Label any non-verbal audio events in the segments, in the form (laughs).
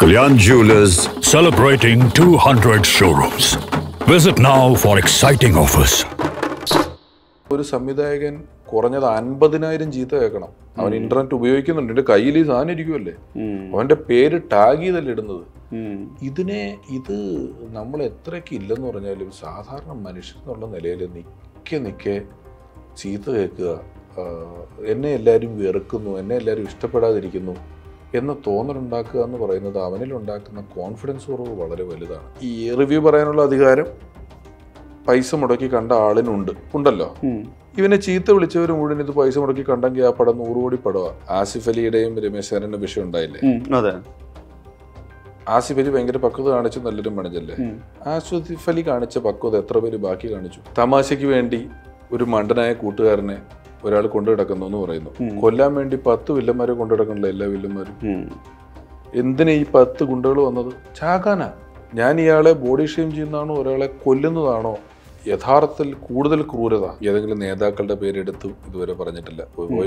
Kalyan Jewelers celebrating 200 showrooms. Visit now for exciting offers. ഒരു സംവിധായകൻ കുറഞ്ഞത് അൻപതിനായിരം ചീത്ത കേൾക്കണം അവൻ ഇന്റർനെറ്റ് ഉപയോഗിക്കുന്നുണ്ട് എന്റെ കയ്യിൽ ഈ സാധനം ഇരിക്കുമല്ലേ അവന്റെ പേര് ടാഗ് ചെയ്തല്ലേ ഇടുന്നത് ഇതിനെ ഇത് നമ്മൾ എത്രയൊക്കെ ഇല്ലെന്ന് പറഞ്ഞാലും സാധാരണ മനുഷ്യൻ എന്നുള്ള നിലയിൽ നിൽക്കെ നിൽക്കെ ചീത്ത കേൾക്കുക എന്നെ എല്ലാവരും വെറുക്കുന്നു എന്നെ എല്ലാവരും ഇഷ്ടപ്പെടാതിരിക്കുന്നു എന്ന തോന്നലുണ്ടാക്കുക എന്ന് പറയുന്നത് അവനിൽ ഉണ്ടാക്കുന്ന കോൺഫിഡൻസ് കുറവ് വളരെ വലുതാണ് ഈ റിവ്യൂ പറയാനുള്ള അധികാരം പൈസ മുടക്കി കണ്ട ആളിനുണ്ട് ഉണ്ടല്ലോ ഇവനെ ചീത്ത വിളിച്ചവർ മുഴുവൻ ഇത് പൈസ മുടക്കി കണ്ടെങ്കിൽ ആ പടം നൂറ് കോടി പടവാ ആസിഫ് അലിയുടെയും രമേശ് ചേരന്റെ വിഷയം ഉണ്ടായില്ലേ അതെ ആസിഫ് അലി ഭയങ്കര പക്വത കാണിച്ചു നല്ലൊരു മണിജല്ലേ ആസിഫ് അലി കാണിച്ച പക്വത എത്ര പേര് ബാക്കി കാണിച്ചു തമാശയ്ക്ക് വേണ്ടി ഒരു മണ്ടനായ കൂട്ടുകാരനെ ഒരാൾ കൊണ്ടു കിടക്കുന്നു എന്ന് പറയുന്നു കൊല്ലാൻ വേണ്ടി പത്ത് വില്ലന്മാരെ കൊണ്ടു കിടക്കണില്ല എല്ലാ വില്ലന്മാരും എന്തിനാ ഈ പത്ത് ഗുണ്ടകൾ വന്നത് ചാകാന ഞാൻ ഇയാളെ ബോഡി ഷെയിം ചെയ്യുന്നതാണോ ഒരാളെ കൊല്ലുന്നതാണോ യഥാർത്ഥത്തിൽ കൂടുതൽ ക്രൂരത ഏതെങ്കിലും നേതാക്കളുടെ പേരെടുത്തും ഇതുവരെ പറഞ്ഞിട്ടില്ല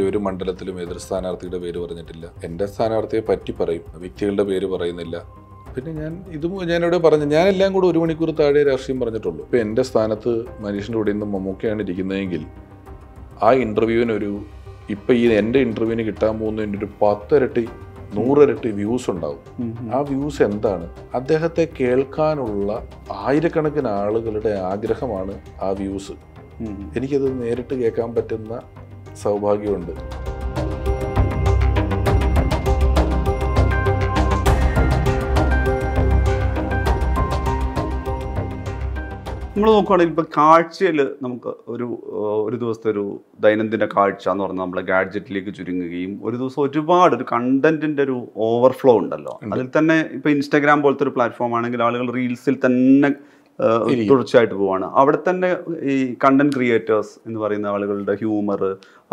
ഒരു മണ്ഡലത്തിലും എതിർ സ്ഥാനാർത്ഥിയുടെ പേര് പറഞ്ഞിട്ടില്ല എൻ്റെ സ്ഥാനാർത്ഥിയെ പറ്റി പറയും വ്യക്തികളുടെ പേര് പറയുന്നില്ല പിന്നെ ഞാൻ ഇതും ഞാനിവിടെ പറഞ്ഞു ഞാനെല്ലാം കൂടെ ഒരു മണിക്കൂർ താഴെ രാഷ്ട്രീയം പറഞ്ഞിട്ടുള്ളൂ ഇപ്പം എൻ്റെ സ്ഥാനത്ത് മനുഷ്യൻ്റെ കൂടെ നിന്ന് മമ്മൂക്കയാണ് ഇരിക്കുന്നതെങ്കിൽ ആ ഇൻ്റർവ്യൂവിനൊരു ഇപ്പം ഈ എൻ്റെ ഇൻ്റർവ്യൂവിന് കിട്ടാൻ പോകുന്നതിൻ്റെ ഒരു പത്തിരട്ടി ഇരട്ടി വ്യൂസ് ഉണ്ടാവും ആ വ്യൂസ് എന്താണ് അദ്ദേഹത്തെ കേൾക്കാനുള്ള ആയിരക്കണക്കിന് ആളുകളുടെ ആഗ്രഹമാണ് ആ വ്യൂസ് എനിക്കത് നേരിട്ട് കേൾക്കാൻ പറ്റുന്ന സൗഭാഗ്യമുണ്ട് നമ്മൾ നോക്കുകയാണെങ്കിൽ ഇപ്പോൾ കാഴ്ചയിൽ നമുക്ക് ഒരു ഒരു ദിവസത്തെ ഒരു ദൈനംദിന കാഴ്ച എന്ന് പറഞ്ഞാൽ നമ്മളെ ഗാഡ്ജറ്റിലേക്ക് ചുരുങ്ങുകയും ഒരു ദിവസം ഒരുപാട് ഒരു കണ്ടന്റിന്റെ ഒരു ഓവർഫ്ലോ ഉണ്ടല്ലോ അതിൽ തന്നെ ഇപ്പോൾ ഇൻസ്റ്റാഗ്രാം പോലത്തെ ഒരു പ്ലാറ്റ്ഫോം ആണെങ്കിൽ ആളുകൾ റീൽസിൽ തന്നെ തുടർച്ചയായിട്ട് പോവാണ് അവിടെ തന്നെ ഈ കണ്ടന്റ് ക്രിയേറ്റേഴ്സ് എന്ന് പറയുന്ന ആളുകളുടെ ഹ്യൂമർ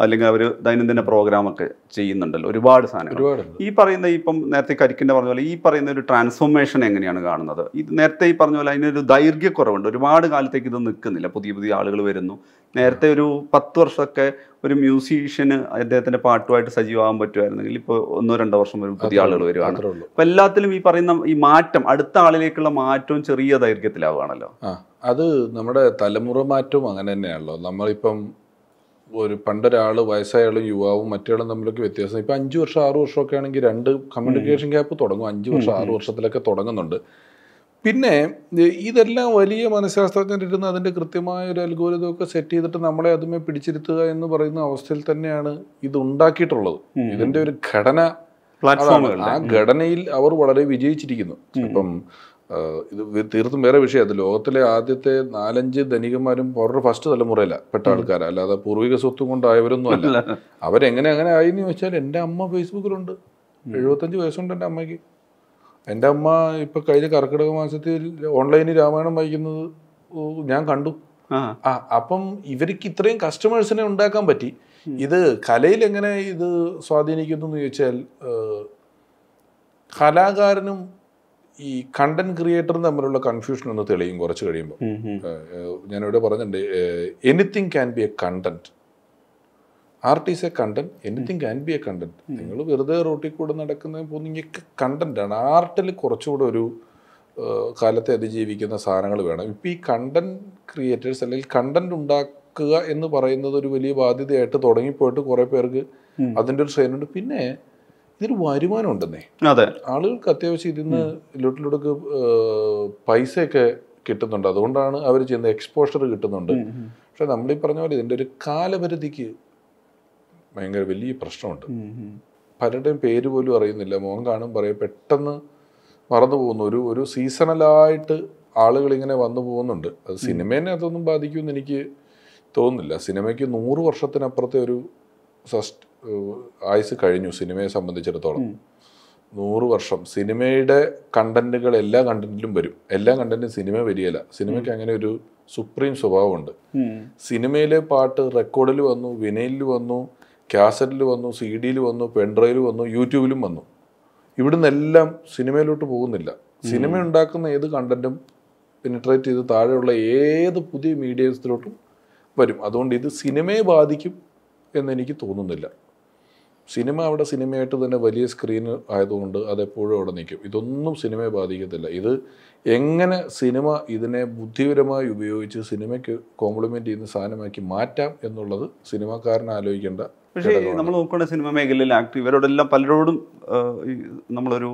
അല്ലെങ്കിൽ അവർ ദൈനംദിന പ്രോഗ്രാമൊക്കെ ചെയ്യുന്നുണ്ടല്ലോ ഒരുപാട് സാധനങ്ങൾ ഈ പറയുന്ന ഇപ്പം നേരത്തെ കരിക്കിൻ്റെ പറഞ്ഞ പോലെ ഈ പറയുന്ന ഒരു ട്രാൻസ്ഫോർമേഷൻ എങ്ങനെയാണ് കാണുന്നത് ഇത് നേരത്തെ ഈ പറഞ്ഞ പോലെ അതിനൊരു ദൈർഘ്യക്കുറവുണ്ട് ഒരുപാട് കാലത്തേക്ക് ഇത് നിൽക്കുന്നില്ല പുതിയ പുതിയ ആളുകൾ വരുന്നു നേരത്തെ ഒരു പത്ത് വർഷമൊക്കെ ഒരു മ്യൂസീഷ്യന് അദ്ദേഹത്തിന്റെ പാട്ടുമായിട്ട് സജീവമാകാൻ പറ്റുമായിരുന്നെങ്കിൽ ഇപ്പോൾ ഒന്നോ രണ്ടോ വർഷം വരും പുതിയ ആളുകൾ വരുവാണ് അപ്പം എല്ലാത്തിലും ഈ പറയുന്ന ഈ മാറ്റം അടുത്ത ആളിലേക്കുള്ള മാറ്റവും ചെറിയ ദൈർഘ്യത്തിലാവുകയാണല്ലോ അത് നമ്മുടെ തലമുറ മാറ്റവും അങ്ങനെ തന്നെയാണല്ലോ നമ്മളിപ്പം ഒരു പണ്ടൊരാൾ വയസ്സായാലും യുവാവും മറ്റേളും തമ്മിലൊക്കെ വ്യത്യാസം ഇപ്പം അഞ്ചു വർഷം ആറു വർഷമൊക്കെ ആണെങ്കിൽ രണ്ട് കമ്മ്യൂണിക്കേഷൻ ഗ്യാപ്പ് തുടങ്ങും അഞ്ചു വർഷം ആറു വർഷത്തിലൊക്കെ തുടങ്ങുന്നുണ്ട് പിന്നെ ഇതെല്ലാം വലിയ മനഃശാസ്ത്രജ്ഞരിരുന്ന് അതിൻ്റെ കൃത്യമായ ഒരു അൽഗോരിതം ഒക്കെ സെറ്റ് ചെയ്തിട്ട് നമ്മളെ അതുമേ പിടിച്ചിരുത്തുക എന്ന് പറയുന്ന അവസ്ഥയിൽ തന്നെയാണ് ഇത് ഉണ്ടാക്കിയിട്ടുള്ളത് ഇതിൻ്റെ ഒരു ഘടന ആ ഘടനയിൽ അവർ വളരെ വിജയിച്ചിരിക്കുന്നു ഇപ്പം ഇത് തീർത്തും വേറെ വിഷയമാണ് ലോകത്തിലെ ആദ്യത്തെ നാലഞ്ച് ധനികന്മാരും പോറൊരു ഫസ്റ്റ് തലമുറയിലാണ് പെട്ട ആൾക്കാരാണ് അല്ലാതെ പൂർവിക സ്വത്തും കൊണ്ടായവരൊന്നും അല്ല അവരെങ്ങനെ അങ്ങനെ ആയി എന്ന് ചോദിച്ചാൽ എൻ്റെ അമ്മ ഫേസ്ബുക്കിലുണ്ട് എഴുപത്തഞ്ച് വയസ്സുണ്ട് എൻ്റെ അമ്മയ്ക്ക് എൻ്റെ അമ്മ ഇപ്പം കഴിഞ്ഞ കർക്കിടക മാസത്തിൽ ഓൺലൈനിൽ രാമായണം വായിക്കുന്നത് ഞാൻ കണ്ടു ആ അപ്പം ഇവർക്ക് ഇത്രയും കസ്റ്റമേഴ്സിനെ ഉണ്ടാക്കാൻ പറ്റി ഇത് കലയിൽ എങ്ങനെ ഇത് സ്വാധീനിക്കുന്നു എന്ന് ചോദിച്ചാൽ കലാകാരനും ഈ കണ്ടന്റ് ക്രിയേറ്ററും തമ്മിലുള്ള കൺഫ്യൂഷൻ ഒന്ന് തെളിയും കുറച്ച് കഴിയുമ്പോൾ ഞാനിവിടെ പറഞ്ഞിട്ടുണ്ട് anything can be a content art is a content anything can be a content നിങ്ങൾ വെറുതെ റോട്ടിൽ കൂടെ നടക്കുന്ന കണ്ടന്റ് കണ്ടന്റാണ് ആർട്ടിൽ കുറച്ചുകൂടെ ഒരു കാലത്തെ അതിജീവിക്കുന്ന സാധനങ്ങൾ വേണം ഇപ്പം ഈ കണ്ടന്റ് ക്രിയേറ്റേഴ്സ് അല്ലെങ്കിൽ കണ്ടന്റ് ഉണ്ടാക്കുക എന്ന് പറയുന്നത് ഒരു വലിയ ബാധ്യതയായിട്ട് തുടങ്ങിപ്പോയിട്ട് കുറേ പേർക്ക് അതിൻ്റെ ഒരു ശ്രേണുണ്ട് പിന്നെ ഇതൊരു വരുമാനം ഉണ്ടെന്നേ അതെ ആളുകൾക്ക് അത്യാവശ്യം ഇതിന്ന് ലൊട്ടിലൊടുക്ക് പൈസയൊക്കെ കിട്ടുന്നുണ്ട് അതുകൊണ്ടാണ് അവർ ചെയ്യുന്ന എക്സ്പോഷർ കിട്ടുന്നുണ്ട് പക്ഷെ നമ്മൾ ഈ പറഞ്ഞ പോലെ ഇതിൻ്റെ ഒരു കാലപരിധിക്ക് ഭയങ്കര വലിയ പ്രശ്നമുണ്ട് പലരുടെയും പേര് പോലും അറിയുന്നില്ല മോഹൻ കാണും പറയും പെട്ടെന്ന് മറന്നു പോകുന്നു ഒരു ഒരു സീസണലായിട്ട് ആളുകൾ ഇങ്ങനെ വന്നു പോകുന്നുണ്ട് അത് സിനിമേനെ അതൊന്നും ബാധിക്കുമെന്ന് എനിക്ക് തോന്നുന്നില്ല സിനിമയ്ക്ക് നൂറ് വർഷത്തിനപ്പുറത്തെ ഒരു സസ്റ്റ് ആയുസ് കഴിഞ്ഞു സിനിമയെ സംബന്ധിച്ചിടത്തോളം നൂറ് വർഷം സിനിമയുടെ കണ്ടന്റുകൾ എല്ലാ കണ്ടന്റിലും വരും എല്ലാ കണ്ടന്റും സിനിമ വരികയല്ല സിനിമയ്ക്ക് അങ്ങനെ ഒരു സുപ്രീം സ്വഭാവമുണ്ട് സിനിമയിലെ പാട്ട് റെക്കോർഡിൽ വന്നു വിനയിലിൽ വന്നു ക്യാസറ്റിൽ വന്നു സി ഡിയിൽ വന്നു പെൺഡ്രൈവിൽ വന്നു യൂട്യൂബിലും വന്നു ഇവിടുന്ന് എല്ലാം സിനിമയിലോട്ട് പോകുന്നില്ല സിനിമ ഉണ്ടാക്കുന്ന ഏത് കണ്ടന്റും പെനിട്രേറ്റ് ചെയ്ത് താഴെയുള്ള ഏത് പുതിയ മീഡിയത്തിലോട്ടും വരും അതുകൊണ്ട് ഇത് സിനിമയെ ബാധിക്കും എന്നെനിക്ക് തോന്നുന്നില്ല സിനിമ അവിടെ സിനിമയായിട്ട് തന്നെ വലിയ സ്ക്രീൻ ആയതുകൊണ്ട് അതെപ്പോഴും അവിടെ നിൽക്കും ഇതൊന്നും സിനിമയെ ബാധിക്കത്തില്ല ഇത് എങ്ങനെ സിനിമ ഇതിനെ ബുദ്ധിപരമായി ഉപയോഗിച്ച് സിനിമയ്ക്ക് കോംപ്ലിമെൻ്റ് ചെയ്യുന്ന സാധനമാക്കി മാറ്റാം എന്നുള്ളത് സിനിമാക്കാരൻ ആലോചിക്കേണ്ട പക്ഷേ നമ്മൾ നോക്കേണ്ട സിനിമ മേഖലയിൽ ആക്ട് ഇവരോടെല്ലാം പലരോടും നമ്മളൊരു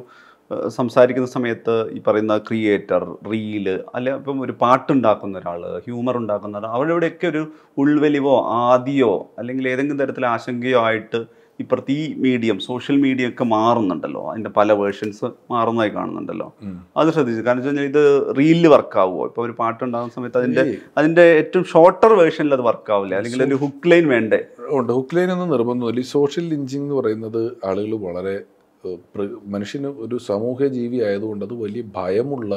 സംസാരിക്കുന്ന സമയത്ത് ഈ പറയുന്ന ക്രിയേറ്റർ റീല് അല്ലെ ഇപ്പം ഒരു പാട്ടുണ്ടാക്കുന്ന ഒരാൾ ഹ്യൂമർ ഉണ്ടാക്കുന്ന ഒരാൾ അവരുടെയൊക്കെ ഒരു ഉൾവലിവോ ആദിയോ അല്ലെങ്കിൽ ഏതെങ്കിലും തരത്തിൽ ആശങ്കയോ ആയിട്ട് ഇപ്പുറത്ത് ഈ മീഡിയം സോഷ്യൽ മീഡിയ ഒക്കെ മാറുന്നുണ്ടല്ലോ അതിൻ്റെ പല വേർഷൻസ് മാറുന്നതായി കാണുന്നുണ്ടല്ലോ അത് ശ്രദ്ധിച്ചു കാരണം വെച്ച് കഴിഞ്ഞാൽ ഇത് റീലിൽ വർക്കാവുമോ ഇപ്പോൾ ഒരു പാട്ട് ഉണ്ടാകുന്ന സമയത്ത് അതിൻ്റെ അതിൻ്റെ ഏറ്റവും ഷോർട്ടർ വേർഷനിൽ അത് വർക്കാവില്ല അല്ലെങ്കിൽ ഒരു ഹുക്ക് ലൈൻ വേണ്ടേ ഉണ്ട് ഹുക്ക് ലൈൻ ഒന്നും നിർബന്ധമില്ല ഈ സോഷ്യൽ ലിഞ്ചിങ് എന്ന് പറയുന്നത് ആളുകൾ വളരെ മനുഷ്യന് ഒരു സമൂഹ ജീവി ആയതുകൊണ്ട് അത് വലിയ ഭയമുള്ള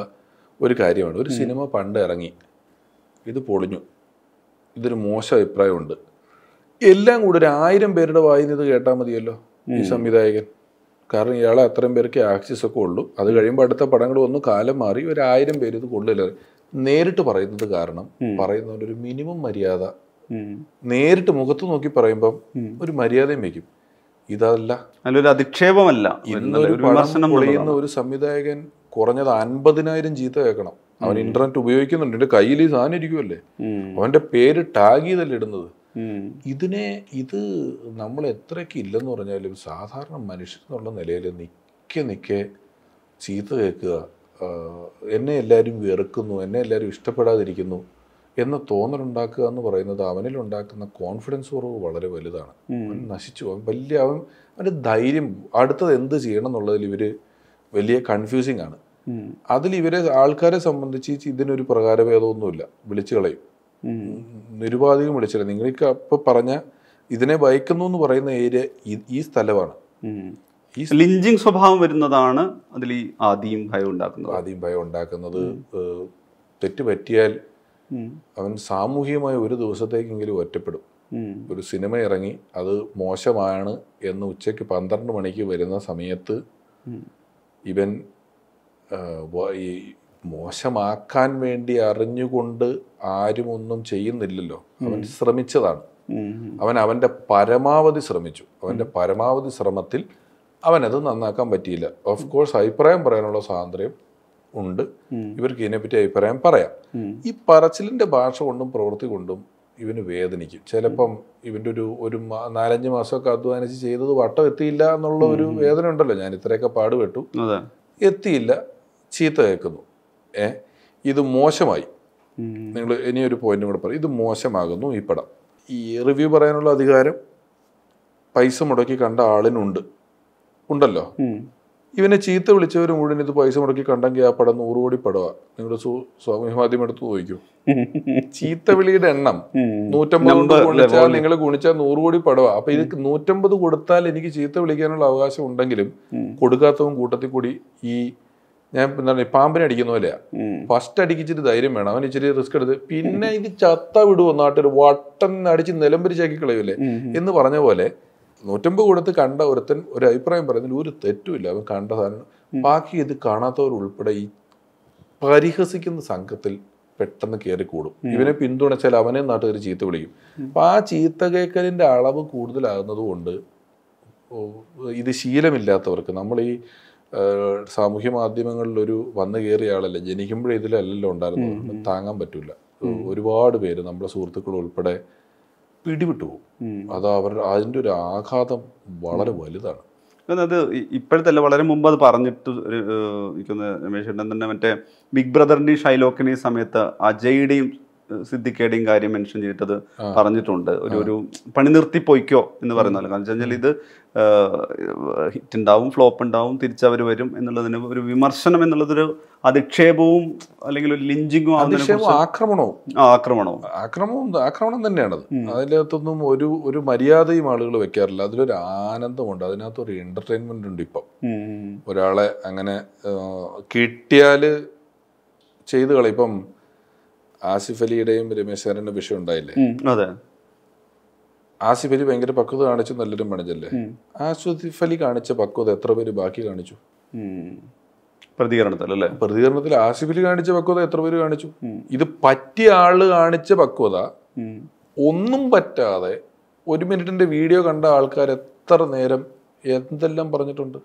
ഒരു കാര്യമാണ് ഒരു സിനിമ പണ്ട് ഇറങ്ങി ഇത് പൊളിഞ്ഞു ഇതൊരു മോശം അഭിപ്രായമുണ്ട് എല്ലാം കൂടെ ഒരു ആയിരം പേരുടെ വായിന്നത് കേട്ടാൽ മതിയല്ലോ ഈ സംവിധായകൻ കാരണം ഇയാളെ അത്രയും പേർക്ക് ആക്സിസ് ഒക്കെ ഉള്ളൂ അത് കഴിയുമ്പോൾ അടുത്ത പടങ്ങൾ വന്നു കാലം മാറി ഒരു ആയിരം പേര് ഇത് കൊള്ളില്ല നേരിട്ട് പറയുന്നത് കാരണം പറയുന്നവരുടെ ഒരു മിനിമം മര്യാദ നേരിട്ട് മുഖത്ത് നോക്കി പറയുമ്പം ഒരു മര്യാദയും വയ്ക്കും ഇതല്ല നല്ലൊരു അധിക്ഷേപമല്ല ഇന്നൊരു പടം പൊളിയുന്ന ഒരു സംവിധായകൻ കുറഞ്ഞത് അൻപതിനായിരം ചീത്ത കേൾക്കണം അവൻ ഇന്റർനെറ്റ് ഉപയോഗിക്കുന്നുണ്ട് എന്റെ കയ്യിൽ ഈ സാധനം ഇരിക്കുമല്ലേ അവന്റെ പേര് ടാഗ് ചെയ്തല്ലേ ഇടുന്നത് ഇതിനെ ഇത് നമ്മൾ എത്രയ്ക്ക് ഇല്ലെന്ന് പറഞ്ഞാലും സാധാരണ മനുഷ്യൻ എന്നുള്ള നിലയിൽ നിൽക്കെ നിൽക്കെ ചീത്ത കേൾക്കുക എന്നെ എല്ലാവരും വെറുക്കുന്നു എന്നെ എല്ലാവരും ഇഷ്ടപ്പെടാതിരിക്കുന്നു എന്ന തോന്നലുണ്ടാക്കുക എന്ന് പറയുന്നത് അവനിൽ ഉണ്ടാക്കുന്ന കോൺഫിഡൻസ് കുറവ് വളരെ വലുതാണ് അവൻ നശിച്ചു അവൻ വലിയ അവൻ അവൻ്റെ ധൈര്യം അടുത്തത് എന്ത് ചെയ്യണം എന്നുള്ളതിൽ ഇവർ വലിയ കൺഫ്യൂസിങ് ആണ് അതിൽ ഇവരെ ആൾക്കാരെ സംബന്ധിച്ച് ഇതിനൊരു പ്രകാരഭേദമൊന്നുമില്ല വിളിച്ചു കളയും നിരുപാധികം വിളിച്ചില്ല നിങ്ങൾക്ക് അപ്പൊ പറഞ്ഞ ഇതിനെ വഹിക്കുന്നു എന്ന് പറയുന്ന ഏരിയ ഈ സ്ഥലമാണ് ഈ ലിഞ്ചിങ് സ്വഭാവം വരുന്നതാണ് അതിൽ ഈ ആദ്യം ഭയം ഉണ്ടാക്കുന്നത് ആദ്യം ഭയം ഉണ്ടാക്കുന്നത് തെറ്റ് പറ്റിയാൽ അവൻ സാമൂഹികമായി ഒരു ദിവസത്തേക്കെങ്കിലും ഒറ്റപ്പെടും ഒരു സിനിമ ഇറങ്ങി അത് മോശമാണ് എന്ന് ഉച്ചയ്ക്ക് പന്ത്രണ്ട് മണിക്ക് വരുന്ന സമയത്ത് ഇവൻ മോശമാക്കാൻ വേണ്ടി അറിഞ്ഞുകൊണ്ട് ആരും ഒന്നും ചെയ്യുന്നില്ലല്ലോ അവൻ ശ്രമിച്ചതാണ് അവൻ അവൻ്റെ പരമാവധി ശ്രമിച്ചു അവൻ്റെ പരമാവധി ശ്രമത്തിൽ അവനത് നന്നാക്കാൻ പറ്റിയില്ല ഓഫ് കോഴ്സ് അഭിപ്രായം പറയാനുള്ള സ്വാതന്ത്ര്യം ഉണ്ട് ഇവർക്ക് ഇതിനെപ്പറ്റി അഭിപ്രായം പറയാം ഈ പറച്ചിലിൻ്റെ ഭാഷ കൊണ്ടും പ്രവൃത്തി കൊണ്ടും ഇവന് വേദനിക്കും ചിലപ്പം ഇവൻ്റെ ഒരു ഒരു നാലഞ്ച് മാസമൊക്കെ അധ്വാനിച്ച് ചെയ്തത് വട്ടം എത്തിയില്ല എന്നുള്ള ഒരു വേദന ഉണ്ടല്ലോ ഞാൻ ഇത്രയൊക്കെ പാടുപെട്ടു എത്തിയില്ല ചീത്ത കേൾക്കുന്നു ഏ ഇത് മോശമായി നിങ്ങൾ ഇനിയൊരു പോയിന്റും കൂടെ പറയും ഇത് മോശമാകുന്നു ഈ പടം ഈ റിവ്യൂ പറയാനുള്ള അധികാരം പൈസ മുടക്കി കണ്ട ആളിനുണ്ട് ഉണ്ടല്ലോ ഇവനെ ചീത്ത വിളിച്ചവർ മുഴുവൻ ഇത് പൈസ മുടക്കി കണ്ടെങ്കിൽ ആ പടം നൂറ് കോടി പടവാ നിങ്ങളുടെ സ്വാമിമാധ്യം എടുത്ത് ചോദിക്കൂ ചീത്ത വിളിയുടെ എണ്ണം നൂറ്റമ്പത് ഗുണിച്ചാൽ നിങ്ങൾ ഗുണിച്ചാൽ നൂറ് കോടി പടവാ അപ്പൊ ഇത് നൂറ്റമ്പത് കൊടുത്താൽ എനിക്ക് ചീത്ത വിളിക്കാനുള്ള അവകാശം ഉണ്ടെങ്കിലും കൊടുക്കാത്തവും കൂട്ടത്തിൽ കൂടി ഈ ഞാൻ എന്താണ് പാമ്പിനെ അടിക്കുന്ന പോലെയാ ഫസ്റ്റ് അടിക്കിച്ചിട്ട് ധൈര്യം വേണം അവൻ ഇച്ചിരി റിസ്ക് എടുത്ത് പിന്നെ ഇത് ചത്ത വിടുവോ നാട്ടിൽ വട്ടം അടിച്ച് നിലംപരിച്ചാക്കി കളയൂലേ എന്ന് പറഞ്ഞ പോലെ നൂറ്റമ്പത് കൊടുത്ത് കണ്ട ഒരുത്തൻ ഒരു അഭിപ്രായം പറയുന്നതിൽ ഒരു തെറ്റുമില്ല അവൻ കണ്ട സാധനം ബാക്കി ഇത് കാണാത്തവരുൾപ്പെടെ ഈ പരിഹസിക്കുന്ന സംഘത്തിൽ പെട്ടെന്ന് കയറി കൂടും ഇവനെ പിന്തുണച്ചാൽ അവനെ നാട്ടുകാർ ചീത്ത വിളിക്കും അപ്പം ആ ചീത്ത കേക്കലിന്റെ അളവ് കൂടുതലാകുന്നത് കൊണ്ട് ഇത് ശീലമില്ലാത്തവർക്ക് നമ്മൾ ഈ സാമൂഹ്യ മാധ്യമങ്ങളിൽ ഒരു വന്നു കയറിയ ആളല്ല ജനിക്കുമ്പോഴേ ഇതിലല്ലല്ലോ ഉണ്ടായിരുന്നു താങ്ങാൻ പറ്റില്ല ഒരുപാട് പേര് നമ്മുടെ സുഹൃത്തുക്കൾ ഉൾപ്പെടെ പിടിവിട്ടു പോകും അത് അവർ അതിൻ്റെ ഒരു ആഘാതം വളരെ വലുതാണ് അത് ഇപ്പോഴത്തല്ല വളരെ മുമ്പ് അത് പറഞ്ഞിട്ട് ഒരു രമേശ് തന്നെ മറ്റേ ബിഗ് ബ്രദറിൻ്റെയും ഷൈലോക്കിൻ്റെയും സമയത്ത് അജയുടെയും സിദ്ധിക്കേടിയും കാര്യം മെൻഷൻ ചെയ്തിട്ടത് പറഞ്ഞിട്ടുണ്ട് ഒരു ഒരു പണി നിർത്തി പോയിക്കോ എന്ന് പറയുന്നല്ലോ കാരണം വെച്ചാൽ ഇത് ഹിറ്റ് ഉണ്ടാവും ഫ്ലോപ്പ് ഉണ്ടാവും തിരിച്ചവർ വരും എന്നുള്ളതിന് ഒരു വിമർശനം എന്നുള്ളതൊരു അധിക്ഷേപവും അല്ലെങ്കിൽ ഒരു ലിഞ്ചിങ്ങും ആക്രമണവും ആക്രമണവും ആക്രമവും ആക്രമണം തന്നെയാണത് അതിനകത്തൊന്നും ഒരു ഒരു മര്യാദയും ആളുകൾ വെക്കാറില്ല അതിലൊരു ആനന്ദമുണ്ട് അതിനകത്ത് ഒരു എന്റർടൈൻമെന്റ് ഉണ്ട് ഇപ്പം ഒരാളെ അങ്ങനെ കിട്ടിയാല് ചെയ്ത് കളയും ഇപ്പം ആസിഫ് അലിയുടെയും രമേശ് കാരൻ്റെ വിഷയം ഉണ്ടായില്ലേ അതെ ആസിഫ് അലി ഭയങ്കര പക്വത കാണിച്ചു നല്ലൊരു മണിജല്ലേ ആസിഫ് അലി കാണിച്ച പക്വത എത്ര പേര് ബാക്കി കാണിച്ചു പ്രതികരണത്തിൽ അല്ലേ പ്രതികരണത്തിൽ ആസിഫ് അലി കാണിച്ച പക്വത എത്ര പേര് കാണിച്ചു ഇത് പറ്റിയ ആള് കാണിച്ച പക്വത ഒന്നും പറ്റാതെ ഒരു മിനിറ്റിന്റെ വീഡിയോ കണ്ട ആൾക്കാർ എത്ര നേരം എന്തെല്ലാം പറഞ്ഞിട്ടുണ്ട്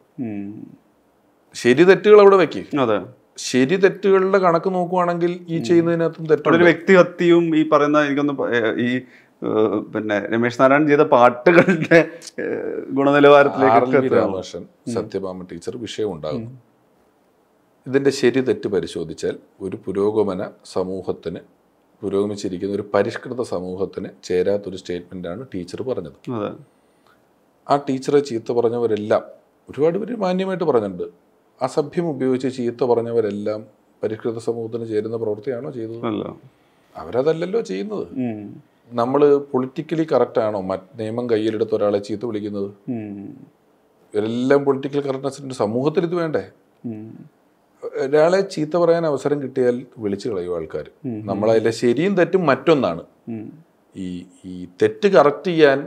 ശരി തെറ്റുകൾ അവിടെ വെക്കി അതെ ശരി തെറ്റുകളുടെ കണക്ക് നോക്കുവാണെങ്കിൽ ഈ ചെയ്യുന്നതിനകത്തും തെറ്റുണ്ട് വ്യക്തിഹത്യയും ഈ പറയുന്ന എനിക്കൊന്ന് ഈ പിന്നെ രമേശ് നാരായണൻ ചെയ്ത പാട്ടുകളുടെ ഗുണനിലവാരത്തിലേക്ക് സത്യഭാമ ടീച്ചർ വിഷയം ഉണ്ടാകും ഇതിന്റെ ശരി തെറ്റ് പരിശോധിച്ചാൽ ഒരു പുരോഗമന സമൂഹത്തിന് പുരോഗമിച്ചിരിക്കുന്ന ഒരു പരിഷ്കൃത സമൂഹത്തിന് ചേരാത്തൊരു സ്റ്റേറ്റ്മെൻ്റാണ് ടീച്ചർ പറഞ്ഞത് ആ ടീച്ചറെ ചീത്ത പറഞ്ഞവരെല്ലാം ഒരുപാട് പേര് മാന്യമായിട്ട് പറഞ്ഞിട്ടുണ്ട് അസഭ്യം ഉപയോഗിച്ച് ചീത്ത പറഞ്ഞവരെല്ലാം പരിഷ്കൃത സമൂഹത്തിന് ചേരുന്ന പ്രവൃത്തിയാണോ ചെയ്തത് അവരതല്ലല്ലോ ചെയ്യുന്നത് നമ്മൾ പൊളിറ്റിക്കലി കറക്റ്റ് ആണോ നിയമം കയ്യിലെടുത്ത ഒരാളെ ചീത്ത വിളിക്കുന്നത് എല്ലാം പൊളിറ്റിക്കൽ കറക്റ്റ്നെസ് സമൂഹത്തിൽ ഇത് വേണ്ടേ ഒരാളെ ചീത്ത പറയാൻ അവസരം കിട്ടിയാൽ വിളിച്ചു കളയും ആൾക്കാർ നമ്മളതിലെ ശരിയും തെറ്റും മറ്റൊന്നാണ് ഈ ഈ തെറ്റ് കറക്റ്റ് ചെയ്യാൻ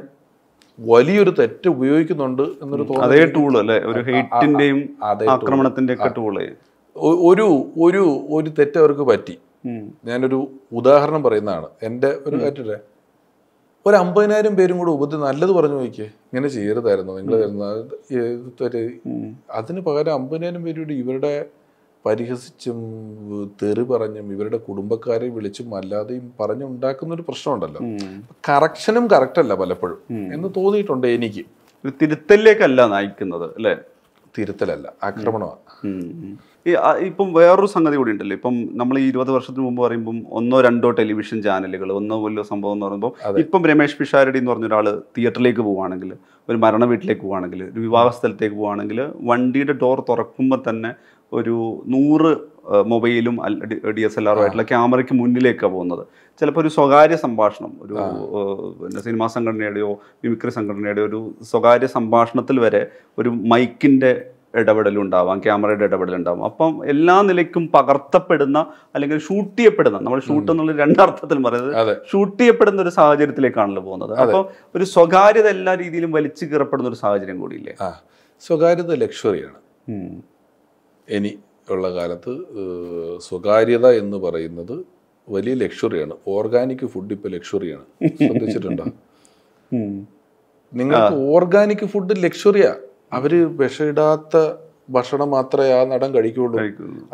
വലിയൊരു തെറ്റ് ഉപയോഗിക്കുന്നുണ്ട് എന്നൊരു അതേ ടൂൾ അല്ലേ ഒരു ഹെയ്റ്റിന്റെയും ആക്രമണത്തിന്റെ ഒക്കെ ടൂള് ഒരു ഒരു ഒരു തെറ്റ് അവർക്ക് പറ്റി ഞാനൊരു ഉദാഹരണം പറയുന്നതാണ് എൻ്റെ ഒരു കാറ്റല്ലേ ഒരു അമ്പതിനായിരം പേരും കൂടെ ഉപദ്ര നല്ലത് പറഞ്ഞു നോക്കിയേ ഇങ്ങനെ ചെയ്യരുതായിരുന്നു നിങ്ങൾ തരുന്ന അതിന് പകരം അമ്പതിനായിരം പേര് ഇവരുടെ പരിഹസിച്ചും തെറി പറഞ്ഞും ഇവരുടെ കുടുംബക്കാരെ വിളിച്ചും അല്ലാതെയും പറഞ്ഞുണ്ടാക്കുന്ന ഒരു പ്രശ്നമുണ്ടല്ലോ കറക്ഷനും കറക്റ്റല്ല പലപ്പോഴും എന്ന് തോന്നിയിട്ടുണ്ട് എനിക്ക് ഒരു തിരുത്തലിലേക്കല്ല നയിക്കുന്നത് അല്ലേ തിരുത്തലല്ല ആക്രമണമാണ് ഇപ്പം വേറൊരു സംഗതി കൂടി ഉണ്ടല്ലോ ഇപ്പം നമ്മൾ ഈ ഇരുപത് വർഷത്തിന് മുമ്പ് പറയുമ്പോൾ ഒന്നോ രണ്ടോ ടെലിവിഷൻ ചാനലുകൾ ഒന്നോ വലിയ സംഭവം എന്ന് പറയുമ്പോൾ ഇപ്പം രമേശ് പിഷാരടി എന്ന് പറഞ്ഞ ഒരാൾ തിയേറ്ററിലേക്ക് പോവുകയാണെങ്കിൽ ഒരു മരണ വീട്ടിലേക്ക് പോവുകയാണെങ്കിൽ ഒരു വിവാഹ സ്ഥലത്തേക്ക് പോവുകയാണെങ്കിൽ വണ്ടിയുടെ ഡോർ തുറക്കുമ്പോൾ തന്നെ ഒരു നൂറ് മൊബൈലും ഡി എസ് എൽ ആയിട്ടുള്ള ക്യാമറയ്ക്ക് മുന്നിലേക്കാണ് പോകുന്നത് ചിലപ്പോൾ ഒരു സ്വകാര്യ സംഭാഷണം ഒരു പിന്നെ സിനിമാ സംഘടനയുടെയോ മിമിക്രി സംഘടനയുടെയോ ഒരു സ്വകാര്യ സംഭാഷണത്തിൽ വരെ ഒരു മൈക്കിൻ്റെ ഇടപെടലുണ്ടാവാം ക്യാമറയുടെ ഇടപെടലുണ്ടാവാം അപ്പം എല്ലാ നിലയ്ക്കും പകർത്തപ്പെടുന്ന അല്ലെങ്കിൽ ഷൂട്ട് ചെയ്യപ്പെടുന്ന നമ്മൾ ഷൂട്ട് എന്നുള്ള രണ്ടർത്ഥത്തിൽ പറയുന്നത് ഷൂട്ട് ചെയ്യപ്പെടുന്ന ഒരു സാഹചര്യത്തിലേക്കാണല്ലോ പോകുന്നത് അപ്പോൾ ഒരു സ്വകാര്യത എല്ലാ രീതിയിലും വലിച്ചു കീറപ്പെടുന്ന ഒരു സാഹചര്യം കൂടിയില്ലേ സ്വകാര്യത ലക്ഷറിയാണ് ഇനി ഉള്ള കാലത്ത് സ്വകാര്യത എന്ന് പറയുന്നത് വലിയ ലക്ഷറിയാണ് ഓർഗാനിക് ഫുഡ് ഇപ്പൊ ലക്ഷറിയാണ് ശ്രദ്ധിച്ചിട്ടുണ്ടോ നിങ്ങൾക്ക് ഓർഗാനിക് ഫുഡ് ലക്ഷറിയാ അവര് വിഷയിടാത്ത ഭക്ഷണം മാത്രമേ ആ നടൻ കഴിക്കുകയുള്ളൂ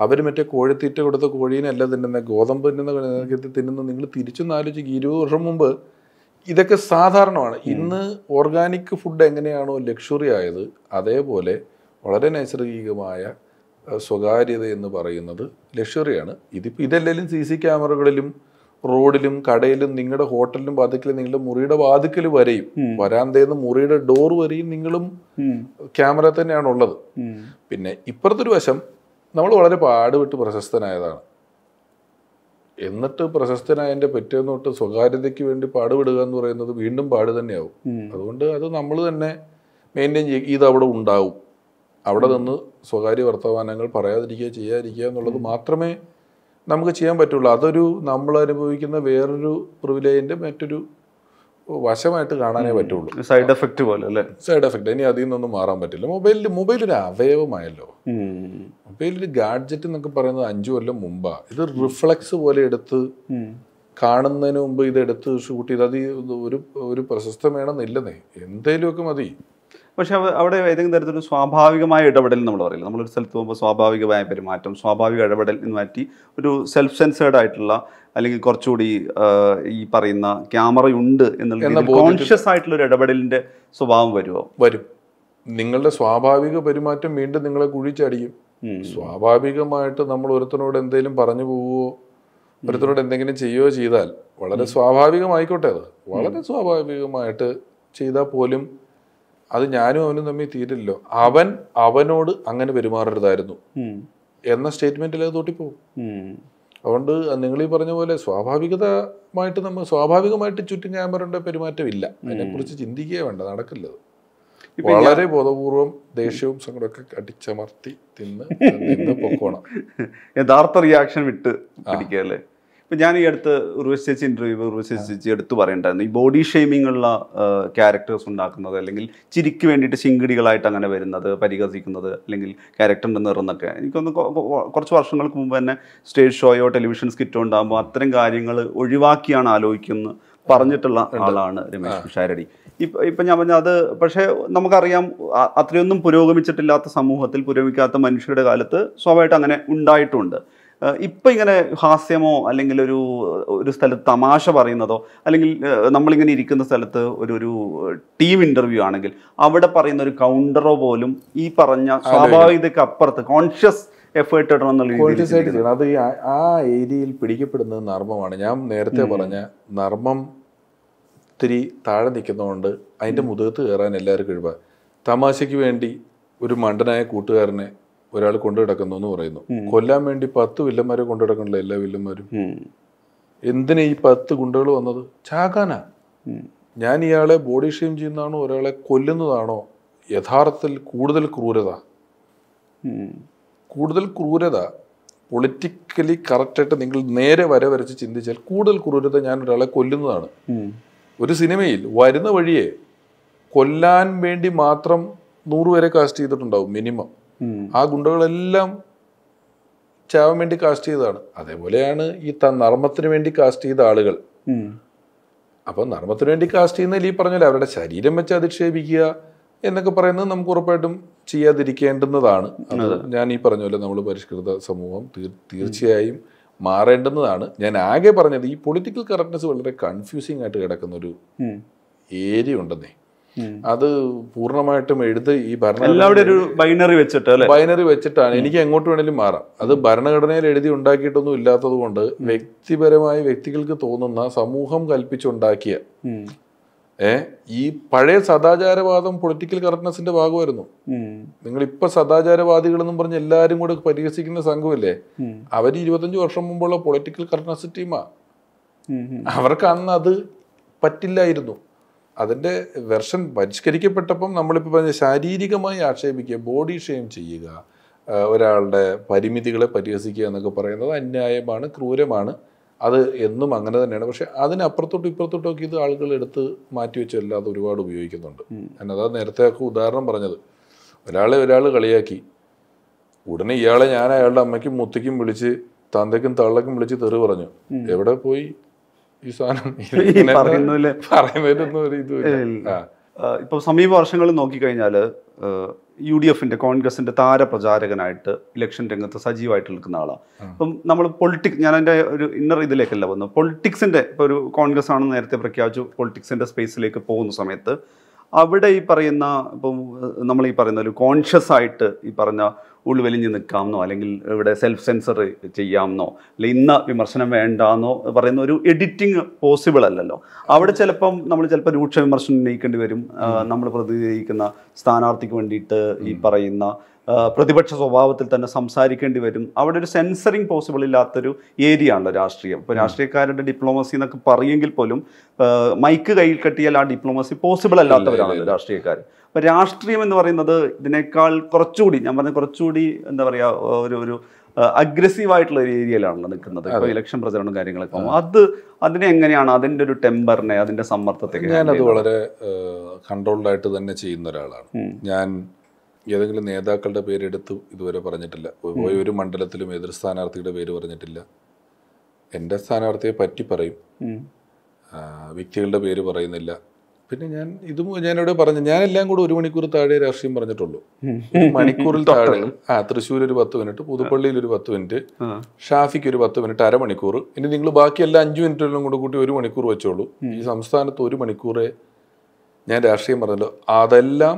അവർ മറ്റേ കോഴിത്തീറ്റ കൊടുത്ത കോഴീനല്ല തിന്നുന്ന ഗോതമ്പ് തിന്നുന്ന നിങ്ങൾ തിരിച്ചൊന്ന് ആലോചിച്ച് ഇരുപത് വർഷം മുമ്പ് ഇതൊക്കെ സാധാരണമാണ് ഇന്ന് ഓർഗാനിക് ഫുഡ് എങ്ങനെയാണോ ലക്ഷറി ആയത് അതേപോലെ വളരെ നൈസർഗികമായ സ്വകാര്യത എന്ന് പറയുന്നത് ലക്ഷറിയാണ് ഇതിപ്പോൾ ഇതെല്ലാം സി സി ക്യാമറകളിലും റോഡിലും കടയിലും നിങ്ങളുടെ ഹോട്ടലിലും വാതിക്കൽ നിങ്ങളുടെ മുറിയുടെ വാതിക്കൽ വരെയും വരാന്തേന്ന് മുറിയുടെ ഡോർ വരെയും നിങ്ങളും ക്യാമറ തന്നെയാണ് ഉള്ളത് പിന്നെ ഇപ്പുറത്തൊരു വശം നമ്മൾ വളരെ പാടുപെട്ട് പ്രശസ്തനായതാണ് എന്നിട്ട് പ്രശസ്തനായതിന്റെ പറ്റേന്ന് തൊട്ട് സ്വകാര്യതയ്ക്ക് വേണ്ടി പാടുപെടുക എന്ന് പറയുന്നത് വീണ്ടും പാട് തന്നെയാവും അതുകൊണ്ട് അത് നമ്മൾ തന്നെ മെയിൻറ്റെയിൻ ചെയ്യും ഇത് അവിടെ ഉണ്ടാവും അവിടെ നിന്ന് സ്വകാര്യ വർത്തമാനങ്ങൾ പറയാതിരിക്കുക ചെയ്യാതിരിക്കുക എന്നുള്ളത് മാത്രമേ നമുക്ക് ചെയ്യാൻ പറ്റുള്ളൂ അതൊരു നമ്മൾ അനുഭവിക്കുന്ന വേറൊരു പ്രിവിലേജിൻ്റെ മറ്റൊരു വശമായിട്ട് കാണാനേ പറ്റുള്ളൂ സൈഡ് എഫക്റ്റ് പോലെ അല്ലേ സൈഡ് എഫക്റ്റ് ഇനി അതിൽ നിന്നൊന്നും മാറാൻ പറ്റില്ല മൊബൈലിൽ മൊബൈൽ ഒരു അവയവമായല്ലോ മൊബൈലൊരു ഗാഡ്ജറ്റ് എന്നൊക്കെ പറയുന്നത് അഞ്ചു കൊല്ലം മുമ്പാ ഇത് റിഫ്ലക്സ് പോലെ എടുത്ത് കാണുന്നതിന് മുമ്പ് ഇതെടുത്ത് ഷൂട്ട് ചെയ്ത് അത് ഒരു ഒരു പ്രശസ്തം വേണമെന്നില്ലെന്നേ എന്തേലുമൊക്കെ മതി പക്ഷേ അവിടെ ഏതെങ്കിലും തരത്തിലൊരു സ്വാഭാവികമായ ഇടപെടൽ നമ്മൾ പറയില്ല നമ്മളൊരു സ്ഥലത്ത് പോകുമ്പോൾ സ്വാഭാവികമായ പെരുമാറ്റം സ്വാഭാവിക ഇടപെടൽ എന്ന് മാറ്റി ഒരു സെൽഫ് സെൻസേർഡ് ആയിട്ടുള്ള അല്ലെങ്കിൽ കുറച്ചുകൂടി ഈ പറയുന്ന ക്യാമറയുണ്ട് എന്നുള്ള കോൺഷ്യസ് ആയിട്ടുള്ള ഒരു ഇടപെടലിൻ്റെ സ്വഭാവം വരുമോ വരും നിങ്ങളുടെ സ്വാഭാവിക പെരുമാറ്റം വീണ്ടും നിങ്ങളെ കുഴിച്ചടിക്കും സ്വാഭാവികമായിട്ട് നമ്മൾ ഒരുത്തനോട് എന്തെങ്കിലും പറഞ്ഞു പോവുമോ ഒരുത്തനോട് എന്തെങ്കിലും ചെയ്യുകയോ ചെയ്താൽ വളരെ സ്വാഭാവികമായിക്കോട്ടെ അത് വളരെ സ്വാഭാവികമായിട്ട് ചെയ്താൽ പോലും അത് ഞാനും അവനും തമ്മിൽ തീരല്ലോ അവൻ അവനോട് അങ്ങനെ പെരുമാറരുതായിരുന്നു എന്ന സ്റ്റേറ്റ്മെന്റിൽ അത് തൂട്ടിപ്പോവും അതുകൊണ്ട് നിങ്ങൾ ഈ പറഞ്ഞ പോലെ സ്വാഭാവികതമായിട്ട് നമ്മൾ സ്വാഭാവികമായിട്ട് ചുറ്റും ഇല്ല പെരുമാറ്റമില്ല അതിനെക്കുറിച്ച് ചിന്തിക്കുകയേ വേണ്ട നടക്കില്ലത് വളരെ ബോധപൂർവം ദേഷ്യവും സങ്കടമൊക്കെ അടിച്ചമർത്തി തിന്ന് പൊക്കോണം യഥാർത്ഥ റിയാക്ഷൻ വിട്ട് അല്ലേ ഇപ്പം ഞാൻ ഈ അടുത്ത് ഉർവശി ചേച്ചി ഇൻ്റർവ്യൂ ഉർവശി ചേച്ചി എടുത്തു പറയണ്ടായിരുന്നു ഈ ബോഡി ഷെയ്മിംഗ് ഉള്ള ക്യാരക്ടേഴ്സ് ഉണ്ടാക്കുന്നത് അല്ലെങ്കിൽ ചിരിക്ക് വേണ്ടിയിട്ട് ചിങ്കിടികളായിട്ട് അങ്ങനെ വരുന്നത് പരിഹസിക്കുന്നത് അല്ലെങ്കിൽ ക്യാരക്ടറിൻ്റെ നിറന്നൊക്കെ എനിക്കൊന്ന് കുറച്ച് വർഷങ്ങൾക്ക് മുമ്പ് തന്നെ സ്റ്റേജ് ഷോയോ ടെലിവിഷൻ സ്കിറ്റോ ഉണ്ടാകുമ്പോൾ അത്തരം കാര്യങ്ങൾ ഒഴിവാക്കിയാണ് ആലോചിക്കുന്നത് പറഞ്ഞിട്ടുള്ള ആളാണ് രമേശ് പിഷാരടി ഇപ്പം ഇപ്പം ഞാൻ പറഞ്ഞത് അത് പക്ഷേ നമുക്കറിയാം അത്രയൊന്നും പുരോഗമിച്ചിട്ടില്ലാത്ത സമൂഹത്തിൽ പുരോഗമിക്കാത്ത മനുഷ്യരുടെ കാലത്ത് സ്വാഭാവികമായിട്ട് അങ്ങനെ ഉണ്ടായിട്ടുണ്ട് ഇപ്പം ഇങ്ങനെ ഹാസ്യമോ അല്ലെങ്കിൽ ഒരു ഒരു സ്ഥലത്ത് തമാശ പറയുന്നതോ അല്ലെങ്കിൽ നമ്മളിങ്ങനെ ഇരിക്കുന്ന സ്ഥലത്ത് ഒരു ഒരു ടീം ഇൻ്റർവ്യൂ ആണെങ്കിൽ അവിടെ പറയുന്ന ഒരു കൗണ്ടറോ പോലും ഈ പറഞ്ഞ സ്വാഭാവികതയ്ക്ക് അപ്പുറത്ത് കോൺഷ്യസ് എഫേർട്ട് ഇടണം എന്നുള്ള അത് ആ ഏരിയയിൽ പിടിക്കപ്പെടുന്നത് നർമ്മമാണ് ഞാൻ നേരത്തെ പറഞ്ഞ നർമ്മം ഒത്തിരി താഴെ നിൽക്കുന്നതുകൊണ്ട് അതിൻ്റെ മുതുകത്ത് കയറാൻ എല്ലാവർക്കും കഴിവാണ് തമാശയ്ക്ക് വേണ്ടി ഒരു മണ്ടനായ കൂട്ടുകാരനെ ഒരാൾ കൊണ്ടു കിടക്കുന്നു എന്ന് പറയുന്നു കൊല്ലാൻ വേണ്ടി പത്ത് വില്ലന്മാരെ കൊണ്ടു എല്ലാ വില്ലന്മാരും എന്തിനാ ഈ പത്ത് ഗുണ്ടകൾ വന്നത് ചാകാന ഞാൻ ഇയാളെ ബോഡി ഷെയിം ചെയ്യുന്നതാണോ ഒരാളെ കൊല്ലുന്നതാണോ യഥാർത്ഥത്തിൽ കൂടുതൽ ക്രൂരത കൂടുതൽ ക്രൂരത പൊളിറ്റിക്കലി കറക്റ്റായിട്ട് നിങ്ങൾ നേരെ വര വരച്ച് ചിന്തിച്ചാൽ കൂടുതൽ ക്രൂരത ഞാൻ ഒരാളെ കൊല്ലുന്നതാണ് ഒരു സിനിമയിൽ വരുന്ന വഴിയെ കൊല്ലാൻ വേണ്ടി മാത്രം നൂറുപേരെ കാസ്റ്റ് ചെയ്തിട്ടുണ്ടാവും മിനിമം ആ ഗുണ്ടകളെല്ലാം ചാവാൻ വേണ്ടി കാസ്റ്റ് ചെയ്തതാണ് അതേപോലെയാണ് ഈ ത നർമ്മത്തിന് വേണ്ടി കാസ്റ്റ് ചെയ്ത ആളുകൾ അപ്പൊ നർമ്മത്തിന് വേണ്ടി കാസ്റ്റ് ചെയ്യുന്നതിൽ ഈ പറഞ്ഞാൽ അവരുടെ ശരീരം വെച്ച് അധിക്ഷേപിക്കുക എന്നൊക്കെ പറയുന്നത് നമുക്ക് ഉറപ്പായിട്ടും ചെയ്യാതിരിക്കേണ്ടുന്നതാണ് ഞാൻ ഈ പോലെ നമ്മൾ പരിഷ്കൃത സമൂഹം തീർച്ചയായും മാറേണ്ടുന്നതാണ് ഞാൻ ആകെ പറഞ്ഞത് ഈ പൊളിറ്റിക്കൽ കറക്റ്റ്നസ് വളരെ കൺഫ്യൂസിംഗ് ആയിട്ട് കിടക്കുന്ന ഒരു ഏരിയ ഉണ്ടെന്നേ അത് പൂർണ്ണമായിട്ടും എഴുത് ഈ ഭരണ ഒരു ബൈനറി വെച്ചിട്ട് ബൈനറി വെച്ചിട്ടാണ് എനിക്ക് എങ്ങോട്ട് വേണേലും മാറാം അത് ഭരണഘടനയിൽ എഴുതി ഉണ്ടാക്കിയിട്ടൊന്നും ഇല്ലാത്തത് കൊണ്ട് വ്യക്തിപരമായി വ്യക്തികൾക്ക് തോന്നുന്ന സമൂഹം കൽപ്പിച്ചുണ്ടാക്കിയ ഏ ഈ പഴയ സദാചാരവാദം പൊളിറ്റിക്കൽ കറക്റ്റ്നെസിന്റെ ഭാഗമായിരുന്നു നിങ്ങൾ ഇപ്പൊ സദാചാരവാദികൾ എന്നും പറഞ്ഞ് എല്ലാരും കൂടെ പരിഹസിക്കുന്ന സംഘമല്ലേ അവർ ഇരുപത്തഞ്ചു വർഷം മുമ്പുള്ള പൊളിറ്റിക്കൽ കറക്റ്റ്നസ് ടീമാ അവർക്ക് അന്ന് അത് പറ്റില്ലായിരുന്നു അതിൻ്റെ വെർഷൻ പരിഷ്കരിക്കപ്പെട്ടപ്പം നമ്മളിപ്പോൾ പറഞ്ഞ ശാരീരികമായി ആക്ഷേപിക്കുക ബോഡി ഷെയിം ചെയ്യുക ഒരാളുടെ പരിമിതികളെ പരിഹസിക്കുക എന്നൊക്കെ പറയുന്നത് അന്യായമാണ് ക്രൂരമാണ് അത് എന്നും അങ്ങനെ തന്നെയാണ് പക്ഷെ അതിനപ്പുറത്തോട്ടും ഇപ്പുറത്തോട്ടൊക്കെ ഇത് ആളുകൾ എടുത്ത് മാറ്റി അത് ഒരുപാട് ഉപയോഗിക്കുന്നുണ്ട് ഞാൻ അതാ നേരത്തെ ഒക്കെ ഉദാഹരണം പറഞ്ഞത് ഒരാളെ ഒരാൾ കളിയാക്കി ഉടനെ ഇയാളെ ഞാൻ അയാളുടെ അമ്മയ്ക്കും മുത്തിക്കും വിളിച്ച് തന്തയ്ക്കും തള്ളക്കും വിളിച്ച് തെറി പറഞ്ഞു എവിടെ പോയി ഈ സാധനം ഇപ്പൊ സമീപ വർഷങ്ങളിൽ നോക്കിക്കഴിഞ്ഞാല് യു ഡി എഫിന്റെ കോൺഗ്രസിന്റെ താരപ്രചാരകനായിട്ട് ഇലക്ഷൻ രംഗത്ത് സജീവമായിട്ട് നിൽക്കുന്ന ആളാണ് അപ്പം നമ്മൾ പൊളിറ്റിക്സ് ഞാൻ എൻ്റെ ഒരു ഇന്നർ ഇതിലേക്കല്ല വന്നു പൊളിറ്റിക്സിന്റെ ഇപ്പോൾ ഒരു കോൺഗ്രസ് ആണ് നേരത്തെ പ്രഖ്യാപിച്ചു പൊളിറ്റിക്സിന്റെ സ്പേസിലേക്ക് പോകുന്ന സമയത്ത് അവിടെ ഈ പറയുന്ന ഇപ്പം നമ്മൾ ഈ പറയുന്ന ഒരു കോൺഷ്യസ് ആയിട്ട് ഈ പറഞ്ഞ ഉൾവലിഞ്ഞ് നിൽക്കാമെന്നോ അല്ലെങ്കിൽ ഇവിടെ സെൽഫ് സെൻസർ ചെയ്യാമെന്നോ അല്ലെങ്കിൽ ഇന്ന വിമർശനം വേണ്ടാന്നോ പറയുന്ന ഒരു എഡിറ്റിംഗ് പോസിബിൾ അല്ലല്ലോ അവിടെ ചിലപ്പം നമ്മൾ ചിലപ്പോൾ രൂക്ഷ വിമർശനം ഉന്നയിക്കേണ്ടി വരും നമ്മൾ പ്രതിനിധീകരിക്കുന്ന സ്ഥാനാർത്ഥിക്ക് വേണ്ടിയിട്ട് ഈ പറയുന്ന പ്രതിപക്ഷ സ്വഭാവത്തിൽ തന്നെ സംസാരിക്കേണ്ടി വരും അവിടെ ഒരു സെൻസറിങ് പോസിബിൾ ഇല്ലാത്തൊരു ഏരിയ ആണല്ലോ രാഷ്ട്രീയം ഇപ്പോൾ രാഷ്ട്രീയക്കാരുടെ ഡിപ്ലോമസി എന്നൊക്കെ പറയുമെങ്കിൽ പോലും മൈക്ക് കയ്യിൽ കെട്ടിയാൽ ആ ഡിപ്ലോമസി പോസിബിൾ അല്ലാത്തവരാണല്ലോ രാഷ്ട്രീയക്കാർ അപ്പോൾ രാഷ്ട്രീയം എന്ന് പറയുന്നത് ഇതിനേക്കാൾ കുറച്ചുകൂടി ഞാൻ പറഞ്ഞ കുറച്ചുകൂടി എന്താ പറയുക ഒരു ഒരു അഗ്രസീവായിട്ടുള്ള ഒരു ഏരിയയിലാണല്ലോ നിൽക്കുന്നത് ഇപ്പോൾ ഇലക്ഷൻ പ്രചരണം കാര്യങ്ങളൊക്കെ അത് അതിനെ എങ്ങനെയാണ് അതിൻ്റെ ഒരു ടെമ്പറിനെ അതിൻ്റെ സമ്മർദ്ദത്തെ ഞാനത് വളരെ കൺട്രോൾഡായിട്ട് തന്നെ ചെയ്യുന്ന ഒരാളാണ് ഞാൻ ഏതെങ്കിലും നേതാക്കളുടെ പേരെടുത്ത് ഇതുവരെ പറഞ്ഞിട്ടില്ല ഒരു മണ്ഡലത്തിലും എതിർ സ്ഥാനാർത്ഥിയുടെ പേര് പറഞ്ഞിട്ടില്ല എൻ്റെ സ്ഥാനാർത്ഥിയെ പറ്റി പറയും വ്യക്തികളുടെ പേര് പറയുന്നില്ല പിന്നെ ഞാൻ ഇത് ഞാനിവിടെ പറഞ്ഞു ഞാനെല്ലാം കൂടെ ഒരു മണിക്കൂർ താഴെ രാഷ്ട്രീയം പറഞ്ഞിട്ടുള്ളൂ മണിക്കൂറിൽ താഴെ ആ തൃശ്ശൂർ ഒരു പത്ത് മിനിറ്റ് പുതുപ്പള്ളിയിൽ ഒരു പത്ത് മിനിറ്റ് ഷാഫിക്ക് ഒരു പത്ത് മിനിറ്റ് അരമണിക്കൂർ ഇനി നിങ്ങൾ ബാക്കി എല്ലാ അഞ്ച് മിനിറ്റിലും കൂടെ കൂട്ടി ഒരു മണിക്കൂർ വെച്ചോളൂ ഈ സംസ്ഥാനത്ത് ഒരു മണിക്കൂറെ ഞാൻ രാഷ്ട്രീയം പറഞ്ഞല്ലോ അതെല്ലാം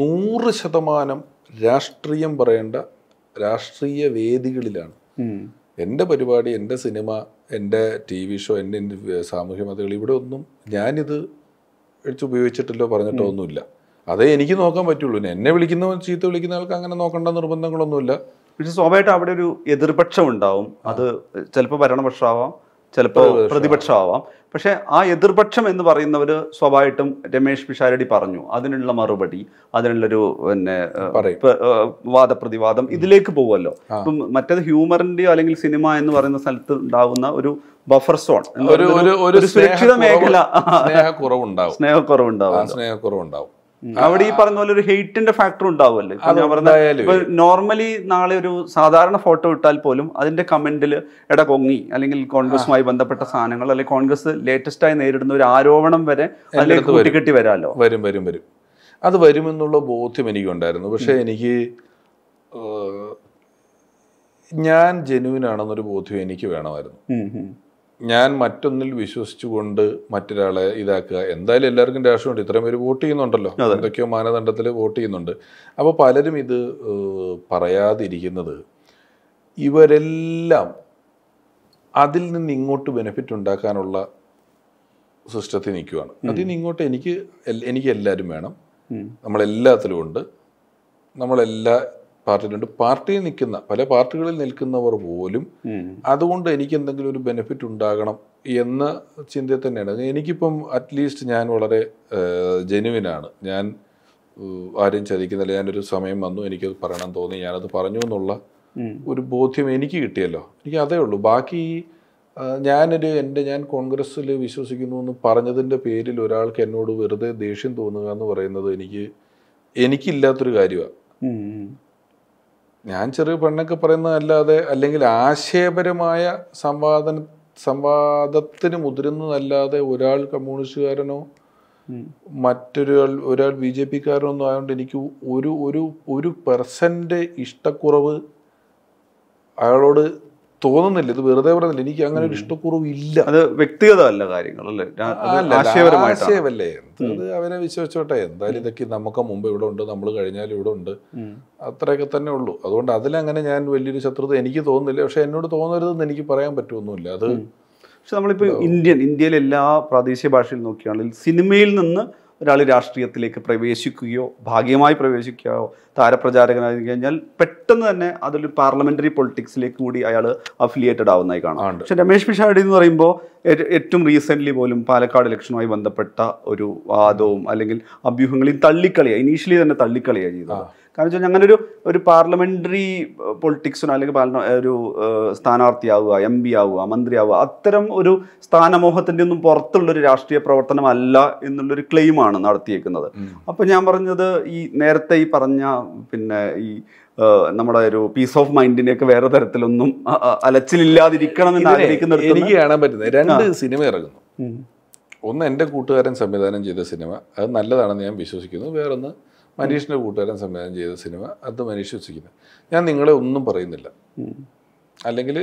നൂറ് ശതമാനം രാഷ്ട്രീയം പറയേണ്ട രാഷ്ട്രീയ വേദികളിലാണ് എൻ്റെ പരിപാടി എൻ്റെ സിനിമ എൻ്റെ ടി വി ഷോ എൻ്റെ സാമൂഹ്യ മാധ്യമങ്ങൾ ഇവിടെ ഒന്നും ഞാനിത് അടിച്ച് ഉപയോഗിച്ചിട്ടില്ലോ പറഞ്ഞിട്ടോ ഒന്നുമില്ല അതേ എനിക്ക് നോക്കാൻ പറ്റുള്ളൂ എന്നെ വിളിക്കുന്ന ചീത്ത വിളിക്കുന്ന ആൾക്ക് അങ്ങനെ നോക്കേണ്ട നിർബന്ധങ്ങളൊന്നുമില്ല പക്ഷെ സ്വാഭാവികമായിട്ട് അവിടെ ഒരു എതിർപക്ഷം ഉണ്ടാവും അത് ചിലപ്പോൾ ഭരണപക്ഷമാവാം ചിലപ്പോൾ പ്രതിപക്ഷമാവാം പക്ഷെ ആ എതിർപക്ഷം എന്ന് പറയുന്നവർ സ്വാഭാവികമായിട്ടും രമേഷ് പിഷാരടി പറഞ്ഞു അതിനുള്ള മറുപടി അതിനുള്ളൊരു പിന്നെ വാദപ്രതിവാദം ഇതിലേക്ക് പോകുമല്ലോ ഇപ്പം മറ്റേത് ഹ്യൂമറിൻ്റെയോ അല്ലെങ്കിൽ സിനിമ എന്ന് പറയുന്ന സ്ഥലത്ത് ഉണ്ടാകുന്ന ഒരു ബഫർ സോൺ ഒരു ഒരു സുരക്ഷിത മേഖല സ്നേഹക്കുറവുണ്ടാവും സ്നേഹക്കുറവുണ്ടാവും സ്നേഹക്കുറവുണ്ടാവും അവിടെ ഈ പറഞ്ഞ പോലെ ഒരു ഹെയ്റ്റിന്റെ ഫാക്ടർ ഉണ്ടാവുമല്ലോ ഞാൻ നോർമലി നാളെ ഒരു സാധാരണ ഫോട്ടോ ഇട്ടാൽ പോലും അതിന്റെ കമന്റിൽ എട കൊങ്ങി അല്ലെങ്കിൽ കോൺഗ്രസുമായി ബന്ധപ്പെട്ട സാധനങ്ങൾ അല്ലെങ്കിൽ കോൺഗ്രസ് ലേറ്റസ്റ്റ് ആയി നേരിടുന്ന ഒരു ആരോപണം വരെ അതിലേക്ക് കൂട്ടിക്കെട്ടി വരാമല്ലോ വരും വരും വരും അത് വരുമെന്നുള്ള ബോധ്യം എനിക്കുണ്ടായിരുന്നു പക്ഷേ എനിക്ക് ഞാൻ ജെനുവിൻ ബോധ്യം എനിക്ക് വേണമായിരുന്നു ഞാൻ മറ്റൊന്നിൽ വിശ്വസിച്ചുകൊണ്ട് മറ്റൊരാളെ ഇതാക്കുക എന്തായാലും എല്ലാവർക്കും രാഷ്ട്രമുണ്ട് ഇത്രയും പേര് വോട്ട് ചെയ്യുന്നുണ്ടല്ലോ എന്തൊക്കെയോ മാനദണ്ഡത്തിൽ വോട്ട് ചെയ്യുന്നുണ്ട് അപ്പോൾ പലരും ഇത് പറയാതിരിക്കുന്നത് ഇവരെല്ലാം അതിൽ നിന്ന് ഇങ്ങോട്ട് ബെനിഫിറ്റ് ഉണ്ടാക്കാനുള്ള സിസ്റ്റത്തിൽ നിൽക്കുകയാണ് അതിൽ നിന്ന് ഇങ്ങോട്ട് എനിക്ക് എനിക്ക് എല്ലാവരും വേണം നമ്മളെല്ലാത്തിലും ഉണ്ട് നമ്മളെല്ലാ പാർട്ടിയിലുണ്ട് പാർട്ടിയിൽ നിൽക്കുന്ന പല പാർട്ടികളിൽ നിൽക്കുന്നവർ പോലും അതുകൊണ്ട് എനിക്ക് എന്തെങ്കിലും ഒരു ബെനിഫിറ്റ് ഉണ്ടാകണം എന്ന ചിന്ത തന്നെയാണ് എനിക്കിപ്പം അറ്റ്ലീസ്റ്റ് ഞാൻ വളരെ ജെനുവിനാണ് ഞാൻ ആരും ചതിക്കുന്നില്ല ഞാനൊരു സമയം വന്നു എനിക്കത് പറയണം തോന്നി ഞാനത് പറഞ്ഞു എന്നുള്ള ഒരു ബോധ്യം എനിക്ക് കിട്ടിയല്ലോ എനിക്ക് അതേ ഉള്ളൂ ബാക്കി ഞാനൊരു എൻ്റെ ഞാൻ കോൺഗ്രസ്സിൽ വിശ്വസിക്കുന്നു എന്ന് പറഞ്ഞതിൻ്റെ പേരിൽ ഒരാൾക്ക് എന്നോട് വെറുതെ ദേഷ്യം തോന്നുക എന്ന് പറയുന്നത് എനിക്ക് എനിക്കില്ലാത്തൊരു കാര്യമാണ് ഞാൻ ചെറിയ പെണ്ണൊക്കെ പറയുന്നത് അല്ലാതെ അല്ലെങ്കിൽ ആശയപരമായ സംവാദ സംവാദത്തിന് മുതിരുന്നതല്ലാതെ ഒരാൾ കമ്മ്യൂണിസ്റ്റുകാരനോ മറ്റൊരാൾ ഒരാൾ ബി ജെ പിക്കാരനോ ഒന്നും ആയതുകൊണ്ട് എനിക്ക് ഒരു ഒരു ഒരു പെർസെൻ്റ് ഇഷ്ടക്കുറവ് അയാളോട് തോന്നുന്നില്ല ഇത് വെറുതെ പറയുന്നില്ല എനിക്ക് അങ്ങനെ ഒരു ഇഷ്ടക്കുറവ് ഇല്ല അത് അല്ല കാര്യങ്ങൾ ആശയവല്ലേ അത് അവരെ വിശ്വസിച്ചോട്ടെ എന്തായാലും ഇതൊക്കെ നമുക്ക് മുമ്പ് ഇവിടെ ഉണ്ട് നമ്മൾ കഴിഞ്ഞാൽ ഇവിടെ ഉണ്ട് അത്രയൊക്കെ തന്നെ ഉള്ളൂ അതുകൊണ്ട് അതിലങ്ങനെ ഞാൻ വലിയൊരു ശത്രുത എനിക്ക് തോന്നുന്നില്ല പക്ഷെ എന്നോട് തോന്നരുതെന്ന് എനിക്ക് പറയാൻ പറ്റുമൊന്നുമില്ല അത് പക്ഷെ നമ്മളിപ്പോൾ ഇന്ത്യൻ ഇന്ത്യയിലെല്ലാ എല്ലാ പ്രാദേശിക ഭാഷയിൽ നോക്കിയാണെങ്കിൽ സിനിമയിൽ നിന്ന് ഒരാൾ രാഷ്ട്രീയത്തിലേക്ക് പ്രവേശിക്കുകയോ ഭാഗ്യമായി പ്രവേശിക്കുകയോ താരപ്രചാരകനായി കഴിഞ്ഞാൽ പെട്ടെന്ന് തന്നെ അതൊരു പാർലമെന്ററി പൊളിറ്റിക്സിലേക്ക് കൂടി അയാൾ അഫിലിയേറ്റഡ് ആവുന്നതായി കാണാം പക്ഷെ രമേശ് പിഷാടി എന്ന് പറയുമ്പോൾ ഏറ്റവും റീസെൻ്റ്ലി പോലും പാലക്കാട് ഇലക്ഷനുമായി ബന്ധപ്പെട്ട ഒരു വാദവും അല്ലെങ്കിൽ അഭ്യൂഹങ്ങളെയും തള്ളിക്കളിയാണ് ഇനീഷ്യലി തന്നെ തള്ളിക്കളിയാണ് ചെയ്തത് കാരണം വെച്ചാൽ അങ്ങനെ ഒരു ഒരു പാർലമെൻ്ററി പൊളിറ്റിക്സിനോ അല്ലെങ്കിൽ ഒരു സ്ഥാനാർത്ഥിയാവുക എം പി ആവുക മന്ത്രിയാവുക അത്തരം ഒരു സ്ഥാനമോഹത്തിൻ്റെ ഒന്നും പുറത്തുള്ളൊരു രാഷ്ട്രീയ പ്രവർത്തനമല്ല എന്നുള്ളൊരു ക്ലെയിമാണ് നടത്തിയേക്കുന്നത് അപ്പോൾ ഞാൻ പറഞ്ഞത് ഈ നേരത്തെ ഈ പറഞ്ഞ പിന്നെ ഈ നമ്മുടെ ഒരു പീസ് ഓഫ് മൈൻഡിനെയൊക്കെ വേറെ തരത്തിലൊന്നും അലച്ചിലില്ലാതിരിക്കണം എന്ന് ആഗ്രഹിക്കുന്ന എനിക്ക് കാണാൻ പറ്റുന്നത് രണ്ട് സിനിമ ഇറങ്ങുന്നു ഒന്ന് എൻ്റെ കൂട്ടുകാരൻ സംവിധാനം ചെയ്ത സിനിമ അത് നല്ലതാണെന്ന് ഞാൻ വിശ്വസിക്കുന്നു വേറൊന്ന് മനീഷിൻ്റെ കൂട്ടുകാരൻ സംവിധാനം ചെയ്ത സിനിമ അത് മനീഷ് വിശ്വസിക്കുന്നത് ഞാൻ നിങ്ങളെ ഒന്നും പറയുന്നില്ല അല്ലെങ്കിൽ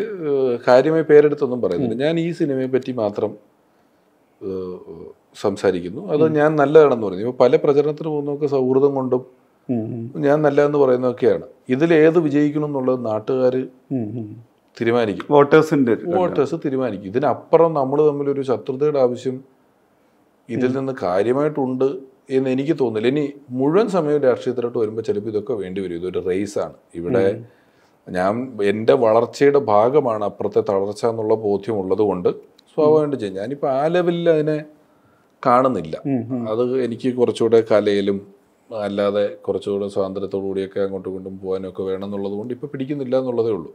കാര്യമായി പേരെടുത്തൊന്നും പറയുന്നില്ല ഞാൻ ഈ സിനിമയെ പറ്റി മാത്രം സംസാരിക്കുന്നു അത് ഞാൻ നല്ലതാണെന്ന് പറയുന്നു ഇപ്പോൾ പല പ്രചരണത്തിന് പോകുന്നതൊക്കെ സൗഹൃദം കൊണ്ടും ഞാൻ നല്ലതെന്ന് പറയുന്നതൊക്കെയാണ് ഇതിൽ ഏത് വിജയിക്കണം എന്നുള്ളത് നാട്ടുകാർ തീരുമാനിക്കും വോട്ടേഴ്സിൻ്റെ വോട്ടേഴ്സ് തീരുമാനിക്കും ഇതിനപ്പുറം നമ്മൾ തമ്മിൽ ഒരു ശത്രുതയുടെ ആവശ്യം ഇതിൽ നിന്ന് കാര്യമായിട്ടുണ്ട് എന്ന് എനിക്ക് തോന്നുന്നില്ല ഇനി മുഴുവൻ സമയവും രാഷ്ട്രീയത്തിലോട്ട് വരുമ്പോൾ ചിലപ്പോൾ ഇതൊക്കെ വേണ്ടി വരും ഇതൊരു റേസാണ് ഇവിടെ ഞാൻ എൻ്റെ വളർച്ചയുടെ ഭാഗമാണ് അപ്പുറത്തെ തളർച്ച എന്നുള്ള ബോധ്യം ഉള്ളത് കൊണ്ട് സ്വാഭാവികമായിട്ട് ചെയ്യും ഞാനിപ്പോൾ ആ ലെവലിൽ അതിനെ കാണുന്നില്ല അത് എനിക്ക് കുറച്ചുകൂടെ കലയിലും അല്ലാതെ കുറച്ചുകൂടെ സ്വാതന്ത്ര്യത്തോടു കൂടിയൊക്കെ അങ്ങോട്ടും ഇങ്ങോട്ടും പോകാനൊക്കെ വേണം എന്നുള്ളത് കൊണ്ട് ഇപ്പോൾ പിടിക്കുന്നില്ല എന്നുള്ളതേ ഉള്ളൂ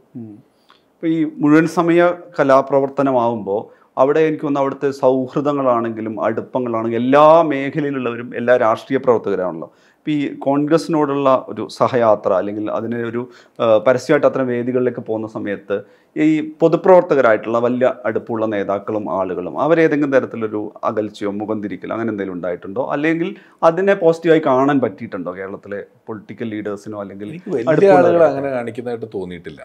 ഇപ്പോൾ ഈ മുഴുവൻ സമയ കലാപ്രവർത്തനമാകുമ്പോൾ അവിടെ എനിക്ക് തോന്നുന്നു അവിടുത്തെ സൗഹൃദങ്ങളാണെങ്കിലും അടുപ്പങ്ങളാണെങ്കിലും എല്ലാ മേഖലയിലുള്ളവരും എല്ലാ രാഷ്ട്രീയ പ്രവർത്തകരാണല്ലോ ഇപ്പോൾ ഈ കോൺഗ്രസിനോടുള്ള ഒരു സഹയാത്ര അല്ലെങ്കിൽ അതിന് ഒരു പരസ്യമായിട്ട് അത്തരം വേദികളിലേക്ക് പോകുന്ന സമയത്ത് ഈ പൊതുപ്രവർത്തകരായിട്ടുള്ള വലിയ അടുപ്പുള്ള നേതാക്കളും ആളുകളും അവരേതെങ്കിലും തരത്തിലൊരു അകൽച്ചയോ മുഖം തിരിക്കലോ അങ്ങനെ എന്തെങ്കിലും ഉണ്ടായിട്ടുണ്ടോ അല്ലെങ്കിൽ അതിനെ പോസിറ്റീവായി കാണാൻ പറ്റിയിട്ടുണ്ടോ കേരളത്തിലെ പൊളിറ്റിക്കൽ ലീഡേഴ്സിനോ അല്ലെങ്കിൽ ആളുകൾ അങ്ങനെ കാണിക്കുന്നതായിട്ട് തോന്നിയിട്ടില്ല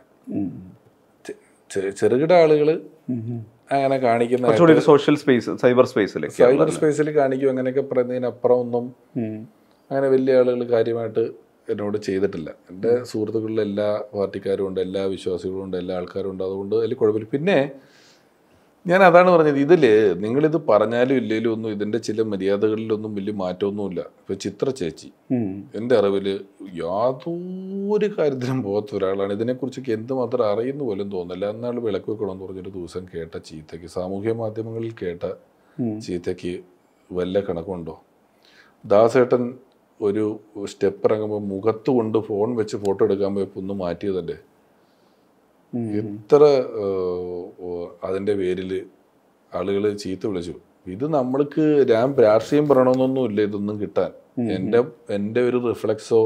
ചെറുകിട ആളുകൾ അങ്ങനെ കാണിക്കുന്ന സോഷ്യൽ സ്പേസ് സൈബർ സ്പേസിൽ സൈബർ സ്പേസിൽ കാണിക്കും അങ്ങനെയൊക്കെ പറയുന്നതിനപ്പുറം ഒന്നും അങ്ങനെ വലിയ ആളുകൾ കാര്യമായിട്ട് എന്നോട് ചെയ്തിട്ടില്ല എൻ്റെ സുഹൃത്തുക്കളിൽ എല്ലാ പാർട്ടിക്കാരും ഉണ്ട് എല്ലാ വിശ്വാസികളും ഉണ്ട് എല്ലാ ആൾക്കാരും ഉണ്ട് അതുകൊണ്ട് അതിൽ കുഴപ്പമില്ല പിന്നെ ഞാൻ അതാണ് പറഞ്ഞത് ഇതിൽ നിങ്ങളിത് പറഞ്ഞാലും ഇല്ലെങ്കിലും ഒന്നും ഇതിൻ്റെ ചില മര്യാദകളിലൊന്നും വലിയ മാറ്റമൊന്നുമില്ല ഇപ്പം ചിത്ര ചേച്ചി എൻ്റെ അറിവിൽ യാതൊരു കാര്യത്തിനും പോകാത്ത ഒരാളാണ് ഇതിനെക്കുറിച്ചൊക്കെ എന്തുമാത്രം അറിയുന്ന പോലും തോന്നില്ല എന്നാൾ വിളക്ക് വെക്കണമെന്ന് പറഞ്ഞൊരു ദിവസം കേട്ട ചീത്തയ്ക്ക് സാമൂഹ്യ മാധ്യമങ്ങളിൽ കേട്ട ചീത്തയ്ക്ക് വല്ല കണക്കുണ്ടോ ദാസേട്ടൻ ഒരു സ്റ്റെപ്പ് ഇറങ്ങുമ്പോൾ മുഖത്ത് കൊണ്ട് ഫോൺ വെച്ച് ഫോട്ടോ എടുക്കാൻ പോയപ്പോൾ ഒന്ന് മാറ്റിയതല്ലേ എത്ര അതിൻ്റെ പേരിൽ ആളുകൾ ചീത്ത വിളിച്ചു ഇത് നമ്മൾക്ക് ഞാൻ രാഷ്ട്രീയം പറയണമെന്നൊന്നും ഇല്ല ഇതൊന്നും കിട്ടാൻ എൻ്റെ എൻ്റെ ഒരു റിഫ്ലക്സോ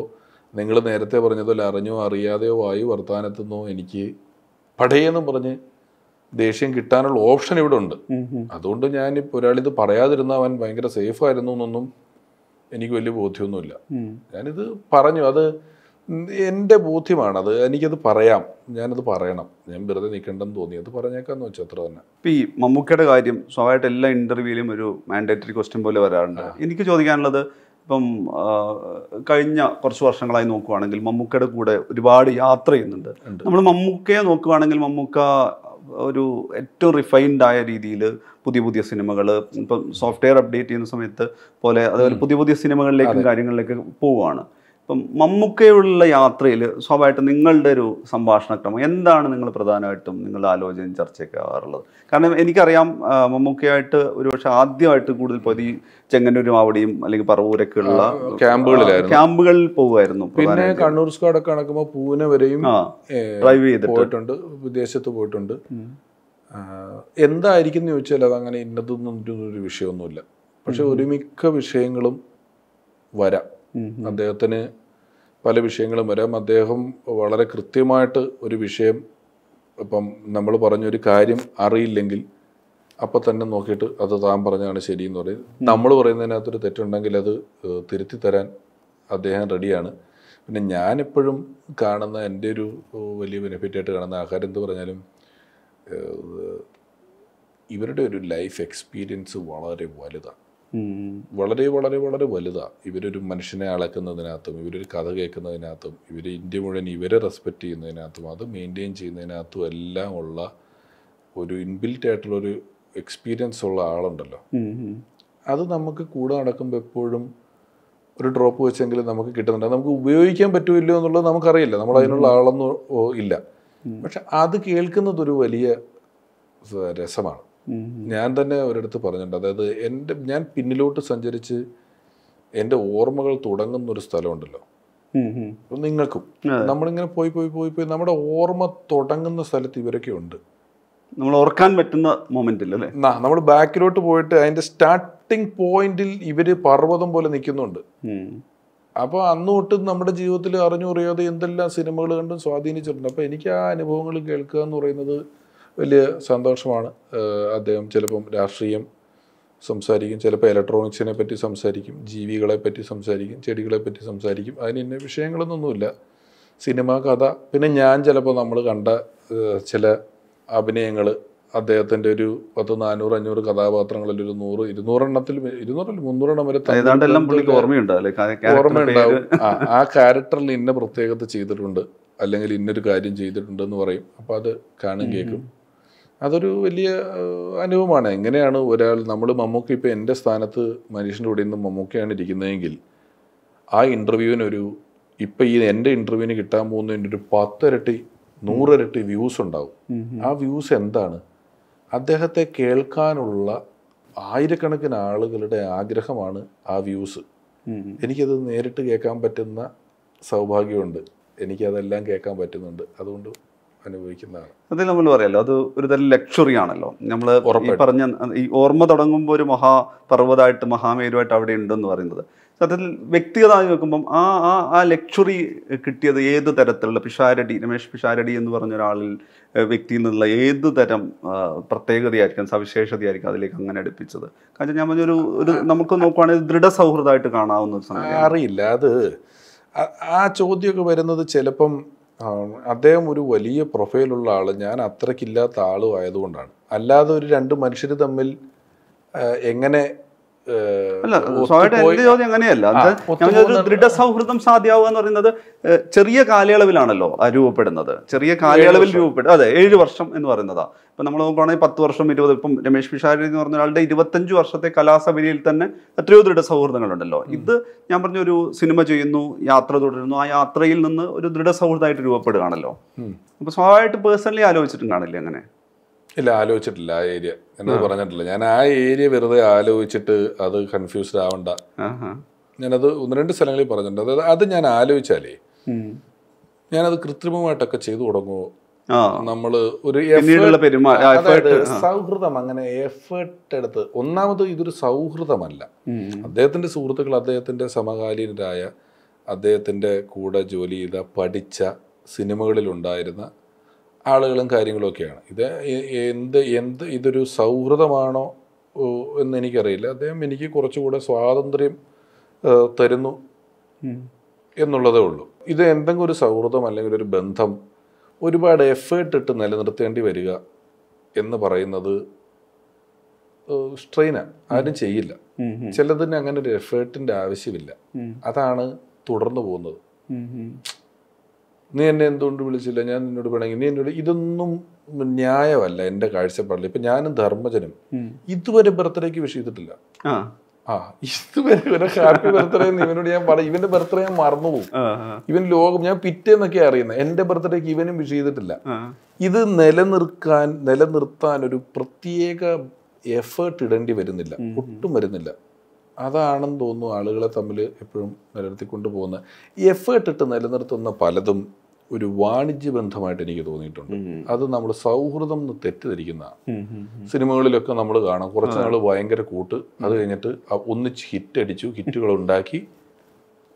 നിങ്ങൾ നേരത്തെ അല്ല അറിഞ്ഞോ അറിയാതെയോ വായു വർത്താനത്തുനിന്നോ എനിക്ക് പടയെന്ന് പറഞ്ഞ് ദേഷ്യം കിട്ടാനുള്ള ഓപ്ഷൻ ഇവിടെ ഉണ്ട് അതുകൊണ്ട് ഞാൻ ഇപ്പോൾ ഒരാളിത് പറയാതിരുന്ന അവൻ ഭയങ്കര സേഫ് ആയിരുന്നു എന്നൊന്നും എനിക്ക് വലിയ ബോധ്യമൊന്നുമില്ല ഞാനിത് പറഞ്ഞു അത് എൻ്റെ ബോധ്യമാണത് എനിക്കത് പറയാം ഞാനത് പറയണം ഞാൻ വെറുതെ നിൽക്കണ്ടെന്ന് തോന്നി അത് പറഞ്ഞേക്കാന്ന് വെച്ചാൽ അത്ര തന്നെ ഇപ്പം ഈ മമ്മൂക്കയുടെ കാര്യം സ്വാഭാവികമായിട്ട് എല്ലാ ഇൻ്റർവ്യൂവിലും ഒരു മാൻഡേറ്ററി ക്വസ്റ്റ്യൻ പോലെ വരാറുണ്ട് എനിക്ക് ചോദിക്കാനുള്ളത് ഇപ്പം കഴിഞ്ഞ കുറച്ച് വർഷങ്ങളായി നോക്കുവാണെങ്കിൽ മമ്മൂക്കയുടെ കൂടെ ഒരുപാട് യാത്ര ചെയ്യുന്നുണ്ട് നമ്മൾ മമ്മൂക്കയെ നോക്കുവാണെങ്കിൽ മമ്മൂക്ക ഒരു ഏറ്റവും റിഫൈൻഡ് ആയ രീതിയിൽ പുതിയ പുതിയ സിനിമകൾ ഇപ്പം സോഫ്റ്റ്വെയർ അപ്ഡേറ്റ് ചെയ്യുന്ന സമയത്ത് പോലെ അതുപോലെ പുതിയ പുതിയ സിനിമകളിലേക്കും കാര്യങ്ങളിലേക്കും പോവുകയാണ് ഇപ്പം മമ്മൂക്കയുള്ള യാത്രയിൽ സ്വാഭാവികമായിട്ടും നിങ്ങളുടെ ഒരു സംഭാഷണക്രമം എന്താണ് നിങ്ങൾ പ്രധാനമായിട്ടും നിങ്ങളുടെ ആലോചനയും ചർച്ചയൊക്കെ ആവാറുള്ളത് കാരണം എനിക്കറിയാം മമ്മൂക്കയായിട്ട് ഒരു പക്ഷേ ആദ്യമായിട്ട് കൂടുതൽ പോയത് ഈ ചെങ്ങന്നൂരും അവിടെയും അല്ലെങ്കിൽ പറവൂരൊക്കെ ഉള്ള ക്യാമ്പുകളിലായിരുന്നു ക്യാമ്പുകളിൽ പോകുമായിരുന്നു പിന്നെ കണ്ണൂർ സ്ക്വാഡൊക്കെ നടക്കുമ്പോൾ പൂനെ വരെയും ഡ്രൈവ് ചെയ്ത് പോയിട്ടുണ്ട് വിദേശത്ത് പോയിട്ടുണ്ട് എന്തായിരിക്കും എന്ന് ചോദിച്ചാൽ അതങ്ങനെ ഇന്നതൊന്നും ഒരു വിഷയമൊന്നുമില്ല പക്ഷെ ഒരുമിക്ക വിഷയങ്ങളും വരാം അദ്ദേഹത്തിന് പല വിഷയങ്ങളും വരാം അദ്ദേഹം വളരെ കൃത്യമായിട്ട് ഒരു വിഷയം ഇപ്പം നമ്മൾ പറഞ്ഞൊരു കാര്യം അറിയില്ലെങ്കിൽ അപ്പം തന്നെ നോക്കിയിട്ട് അത് താൻ പറഞ്ഞാണ് ശരി എന്ന് പറയും നമ്മൾ പറയുന്നതിനകത്തൊരു തെറ്റുണ്ടെങ്കിൽ അത് തിരുത്തി തരാൻ അദ്ദേഹം റെഡിയാണ് പിന്നെ ഞാനെപ്പോഴും കാണുന്ന എൻ്റെ ഒരു വലിയ ബെനിഫിറ്റായിട്ട് കാണുന്ന ആഹാരം എന്ന് പറഞ്ഞാലും ഇവരുടെ ഒരു ലൈഫ് എക്സ്പീരിയൻസ് വളരെ വലുതാണ് വളരെ വളരെ വളരെ വലുതാണ് ഇവരൊരു മനുഷ്യനെ അളക്കുന്നതിനകത്തും ഇവരൊരു കഥ കേൾക്കുന്നതിനകത്തും ഇവർ ഇന്ത്യ മുഴുവൻ ഇവരെ റെസ്പെക്റ്റ് ചെയ്യുന്നതിനകത്തും അത് മെയിൻറ്റെയിൻ ചെയ്യുന്നതിനകത്തും എല്ലാം ഉള്ള ഒരു ഇൻബിൽറ്റ് ആയിട്ടുള്ളൊരു എക്സ്പീരിയൻസ് ഉള്ള ആളുണ്ടല്ലോ അത് നമുക്ക് കൂടെ നടക്കുമ്പോൾ എപ്പോഴും ഒരു ഡ്രോപ്പ് വെച്ചെങ്കിലും നമുക്ക് കിട്ടുന്നുണ്ട് നമുക്ക് ഉപയോഗിക്കാൻ പറ്റുമല്ലോ എന്നുള്ളത് നമുക്കറിയില്ല നമ്മൾ അതിനുള്ള ആളൊന്നും ഇല്ല പക്ഷെ അത് കേൾക്കുന്നത് ഒരു വലിയ രസമാണ് ഞാൻ തന്നെ ഒരിടത്ത് പറഞ്ഞിട്ടുണ്ട് അതായത് എൻ്റെ ഞാൻ പിന്നിലോട്ട് സഞ്ചരിച്ച് എൻ്റെ ഓർമ്മകൾ തുടങ്ങുന്ന ഒരു സ്ഥലമുണ്ടല്ലോ നിങ്ങൾക്കും നമ്മളിങ്ങനെ പോയി പോയി പോയി പോയി നമ്മുടെ ഓർമ്മ തുടങ്ങുന്ന സ്ഥലത്ത് ഇവരൊക്കെ ഉണ്ട് നമ്മൾ ഓർക്കാൻ പറ്റുന്ന മൊമെന്റ് അല്ലേ നമ്മൾ ബാക്കിലോട്ട് പോയിട്ട് അതിന്റെ സ്റ്റാർട്ടിങ് പോയിന്റിൽ ഇവര് പർവ്വതം പോലെ നിൽക്കുന്നുണ്ട് അപ്പോൾ അന്ന് തൊട്ട് നമ്മുടെ ജീവിതത്തിൽ അറിയാതെ എന്തെല്ലാം സിനിമകൾ കണ്ടും സ്വാധീനിച്ചിട്ടുണ്ട് അപ്പൊ എനിക്ക് ആ അനുഭവങ്ങൾ കേൾക്കുക എന്ന് പറയുന്നത് വലിയ സന്തോഷമാണ് അദ്ദേഹം ചിലപ്പം രാഷ്ട്രീയം സംസാരിക്കും ചിലപ്പോൾ ഇലക്ട്രോണിക്സിനെ പറ്റി സംസാരിക്കും ജീവികളെ പറ്റി സംസാരിക്കും ചെടികളെ പറ്റി സംസാരിക്കും അതിന് ഇന്ന വിഷയങ്ങളൊന്നൊന്നുമില്ല സിനിമ കഥ പിന്നെ ഞാൻ ചിലപ്പോൾ നമ്മൾ കണ്ട ചില അഭിനയങ്ങൾ അദ്ദേഹത്തിന്റെ ഒരു പത്ത് നാനൂറ് അഞ്ഞൂറ് കഥാപാത്രങ്ങളിൽ ഒരു നൂറ് ഇരുന്നൂറെണ്ണത്തിൽ ഇരുന്നൂറല്ല മുന്നൂറെണ്ണം വരെ ഓർമ്മയുണ്ടാവും ആ ക്യാരക്ടറിൽ ഇന്ന പ്രത്യേകത ചെയ്തിട്ടുണ്ട് അല്ലെങ്കിൽ ഇന്നൊരു കാര്യം ചെയ്തിട്ടുണ്ട് എന്ന് പറയും അപ്പം അത് കാണും കേൾക്കും അതൊരു വലിയ അനുഭവമാണ് എങ്ങനെയാണ് ഒരാൾ നമ്മൾ മമ്മൂക്ക ഇപ്പോൾ എൻ്റെ സ്ഥാനത്ത് മനുഷ്യൻ്റെ കൂടെ നിന്ന് മമ്മൂക്കയാണ് ഇരിക്കുന്നതെങ്കിൽ ആ ഇൻ്റർവ്യൂവിനൊരു ഇപ്പം ഈ എൻ്റെ ഇൻ്റർവ്യൂവിന് കിട്ടാൻ പോകുന്നതിൻ്റെ ഒരു പത്തിരട്ടി നൂറിരട്ടി വ്യൂസ് ഉണ്ടാവും ആ വ്യൂസ് എന്താണ് അദ്ദേഹത്തെ കേൾക്കാനുള്ള ആയിരക്കണക്കിന് ആളുകളുടെ ആഗ്രഹമാണ് ആ വ്യൂസ് എനിക്കത് നേരിട്ട് കേൾക്കാൻ പറ്റുന്ന സൗഭാഗ്യമുണ്ട് എനിക്കതെല്ലാം കേൾക്കാൻ പറ്റുന്നുണ്ട് അതുകൊണ്ട് അനുഭവിക്കുന്നതാണ് അതിൽ നമ്മൾ പറയാലോ അത് ഒരു തരം ലക്ഷറി ആണല്ലോ നമ്മൾ പറഞ്ഞ ഈ ഓർമ്മ തുടങ്ങുമ്പോൾ ഒരു മഹാപർവ്വതമായിട്ട് മഹാമേരുമായിട്ട് അവിടെ ഉണ്ടെന്ന് പറയുന്നത് സത്യത്തിൽ വ്യക്തിഗതമായി നോക്കുമ്പം ആ ആ ആ ലക്ഷറി കിട്ടിയത് ഏത് തരത്തിലുള്ള പിഷാരടി രമേശ് പിഷാരടി എന്ന് പറഞ്ഞ ഒരാളിൽ വ്യക്തിയിൽ നിന്നുള്ള ഏത് തരം പ്രത്യേകതയായിരിക്കും സവിശേഷതയായിരിക്കും അതിലേക്ക് അങ്ങനെ അടുപ്പിച്ചത് കാരണം ഞാൻ പറഞ്ഞൊരു ഒരു നമുക്ക് നോക്കുവാണെങ്കിൽ ദൃഢ സൗഹൃദമായിട്ട് കാണാവുന്ന അറിയില്ല അത് ആ ചോദ്യമൊക്കെ വരുന്നത് ചിലപ്പം അദ്ദേഹം ഒരു വലിയ പ്രൊഫൈലുള്ള ആൾ ഞാൻ അത്രയ്ക്കില്ലാത്ത ആളും ആയതുകൊണ്ടാണ് അല്ലാതെ ഒരു രണ്ട് മനുഷ്യർ തമ്മിൽ എങ്ങനെ ചോദ്യം ദൃഢ സൗഹൃദം സാധ്യമാവുക എന്ന് പറയുന്നത് ചെറിയ കാലയളവിലാണല്ലോ രൂപപ്പെടുന്നത് ചെറിയ കാലയളവിൽ രൂപപ്പെടും അതെ ഏഴ് വർഷം എന്ന് പറയുന്നതാ ഇപ്പം നമ്മൾ നോക്കുകയാണെങ്കിൽ പത്ത് വർഷം ഇരുപത് ഇപ്പം രമേശ് പിഷാരി എന്ന് പറഞ്ഞ ഒരാളുടെ ഇരുപത്തഞ്ച് വർഷത്തെ കലാസമിതിയിൽ തന്നെ എത്രയോ ദൃഢ സൗഹൃദങ്ങളുണ്ടല്ലോ ഇത് ഞാൻ പറഞ്ഞ ഒരു സിനിമ ചെയ്യുന്നു യാത്ര തുടരുന്നു ആ യാത്രയിൽ നിന്ന് ഒരു ദൃഢ സൗഹൃദമായിട്ട് രൂപപ്പെടുകയാണല്ലോ അപ്പോൾ സ്വാഭാവികമായിട്ട് പേഴ്സണലി ആലോചിച്ചിട്ടും കാണില്ലേ അങ്ങനെ ഇല്ല ആലോചിച്ചിട്ടില്ല ആ ഏരിയ എന്ന് പറഞ്ഞിട്ടില്ല ഞാൻ ആ ഏരിയ വെറുതെ ആലോചിച്ചിട്ട് അത് കൺഫ്യൂസ്ഡ് ആവണ്ട ഞാനത് ഒന്ന് രണ്ട് സ്ഥലങ്ങളിൽ പറഞ്ഞിട്ടുണ്ട് അതായത് അത് ഞാൻ ആലോചിച്ചാലേ ഞാനത് കൃത്രിമമായിട്ടൊക്കെ ചെയ്തു തുടങ്ങുമോ നമ്മൾ ഒരു സൗഹൃദം അങ്ങനെ എഫേർട്ട് എടുത്ത് ഒന്നാമത് ഇതൊരു സൗഹൃദമല്ല അദ്ദേഹത്തിന്റെ സുഹൃത്തുക്കൾ അദ്ദേഹത്തിന്റെ സമകാലീനരായ അദ്ദേഹത്തിന്റെ കൂടെ ജോലി ചെയ്ത പഠിച്ച സിനിമകളിലുണ്ടായിരുന്ന ആളുകളും കാര്യങ്ങളും ഒക്കെയാണ് ഇത് എന്ത് എന്ത് ഇതൊരു സൗഹൃദമാണോ എന്ന് എനിക്കറിയില്ല അദ്ദേഹം എനിക്ക് കുറച്ചുകൂടെ സ്വാതന്ത്ര്യം തരുന്നു എന്നുള്ളതേ ഉള്ളൂ ഇത് എന്തെങ്കിലും ഒരു സൗഹൃദം അല്ലെങ്കിൽ ഒരു ബന്ധം ഒരുപാട് എഫേർട്ട് ഇട്ട് നിലനിർത്തേണ്ടി വരിക എന്ന് പറയുന്നത് സ്ട്രെയിനാണ് ആരും ചെയ്യില്ല ചിലതിന് അങ്ങനെ ഒരു എഫേർട്ടിന്റെ ആവശ്യമില്ല അതാണ് തുടർന്നു പോകുന്നത് നീ എന്നെ എന്തുകൊണ്ട് വിളിച്ചില്ല ഞാൻ നിന്നോട് വേണമെങ്കിൽ നീ എന്നോട് ഇതൊന്നും ന്യായമല്ല എൻ്റെ കാഴ്ചപ്പാടിൽ ഇപ്പൊ ഞാനും ധർമ്മജനും ഇതുവരെ ബർത്ത്ഡേക്ക് വിഷ് ചെയ്തിട്ടില്ല ആ ഇതുവരെ ഹാപ്പി ബർത്ത്ഡേ ഇവനോട് ഞാൻ പറ ഇവന്റെ ബർത്ത്ഡേ ഞാൻ മറന്നു പോകും ഇവൻ ലോകം ഞാൻ പിറ്റേന്നൊക്കെ അറിയുന്നത് എന്റെ ബർത്ത്ഡേക്ക് ഇവനും വിഷ് ചെയ്തിട്ടില്ല ഇത് നിലനിർക്കാൻ നിലനിർത്താൻ ഒരു പ്രത്യേക എഫേർട്ട് ഇടേണ്ടി വരുന്നില്ല ഒട്ടും വരുന്നില്ല അതാണെന്ന് തോന്നുന്നു ആളുകളെ തമ്മിൽ എപ്പോഴും നിലനിർത്തിക്കൊണ്ട് പോകുന്ന എഫേർട്ട് ഇട്ട് നിലനിർത്തുന്ന പലതും ഒരു വാണിജ്യ ബന്ധമായിട്ട് എനിക്ക് തോന്നിയിട്ടുണ്ട് അത് നമ്മൾ സൗഹൃദം എന്ന് തെറ്റിദ്ധരിക്കുന്ന സിനിമകളിലൊക്കെ നമ്മൾ കാണാം കുറച്ച് നാൾ ഭയങ്കര കൂട്ട് അത് കഴിഞ്ഞിട്ട് ഒന്നിച്ച് ഹിറ്റ് അടിച്ചു ഹിറ്റുകൾ ഉണ്ടാക്കി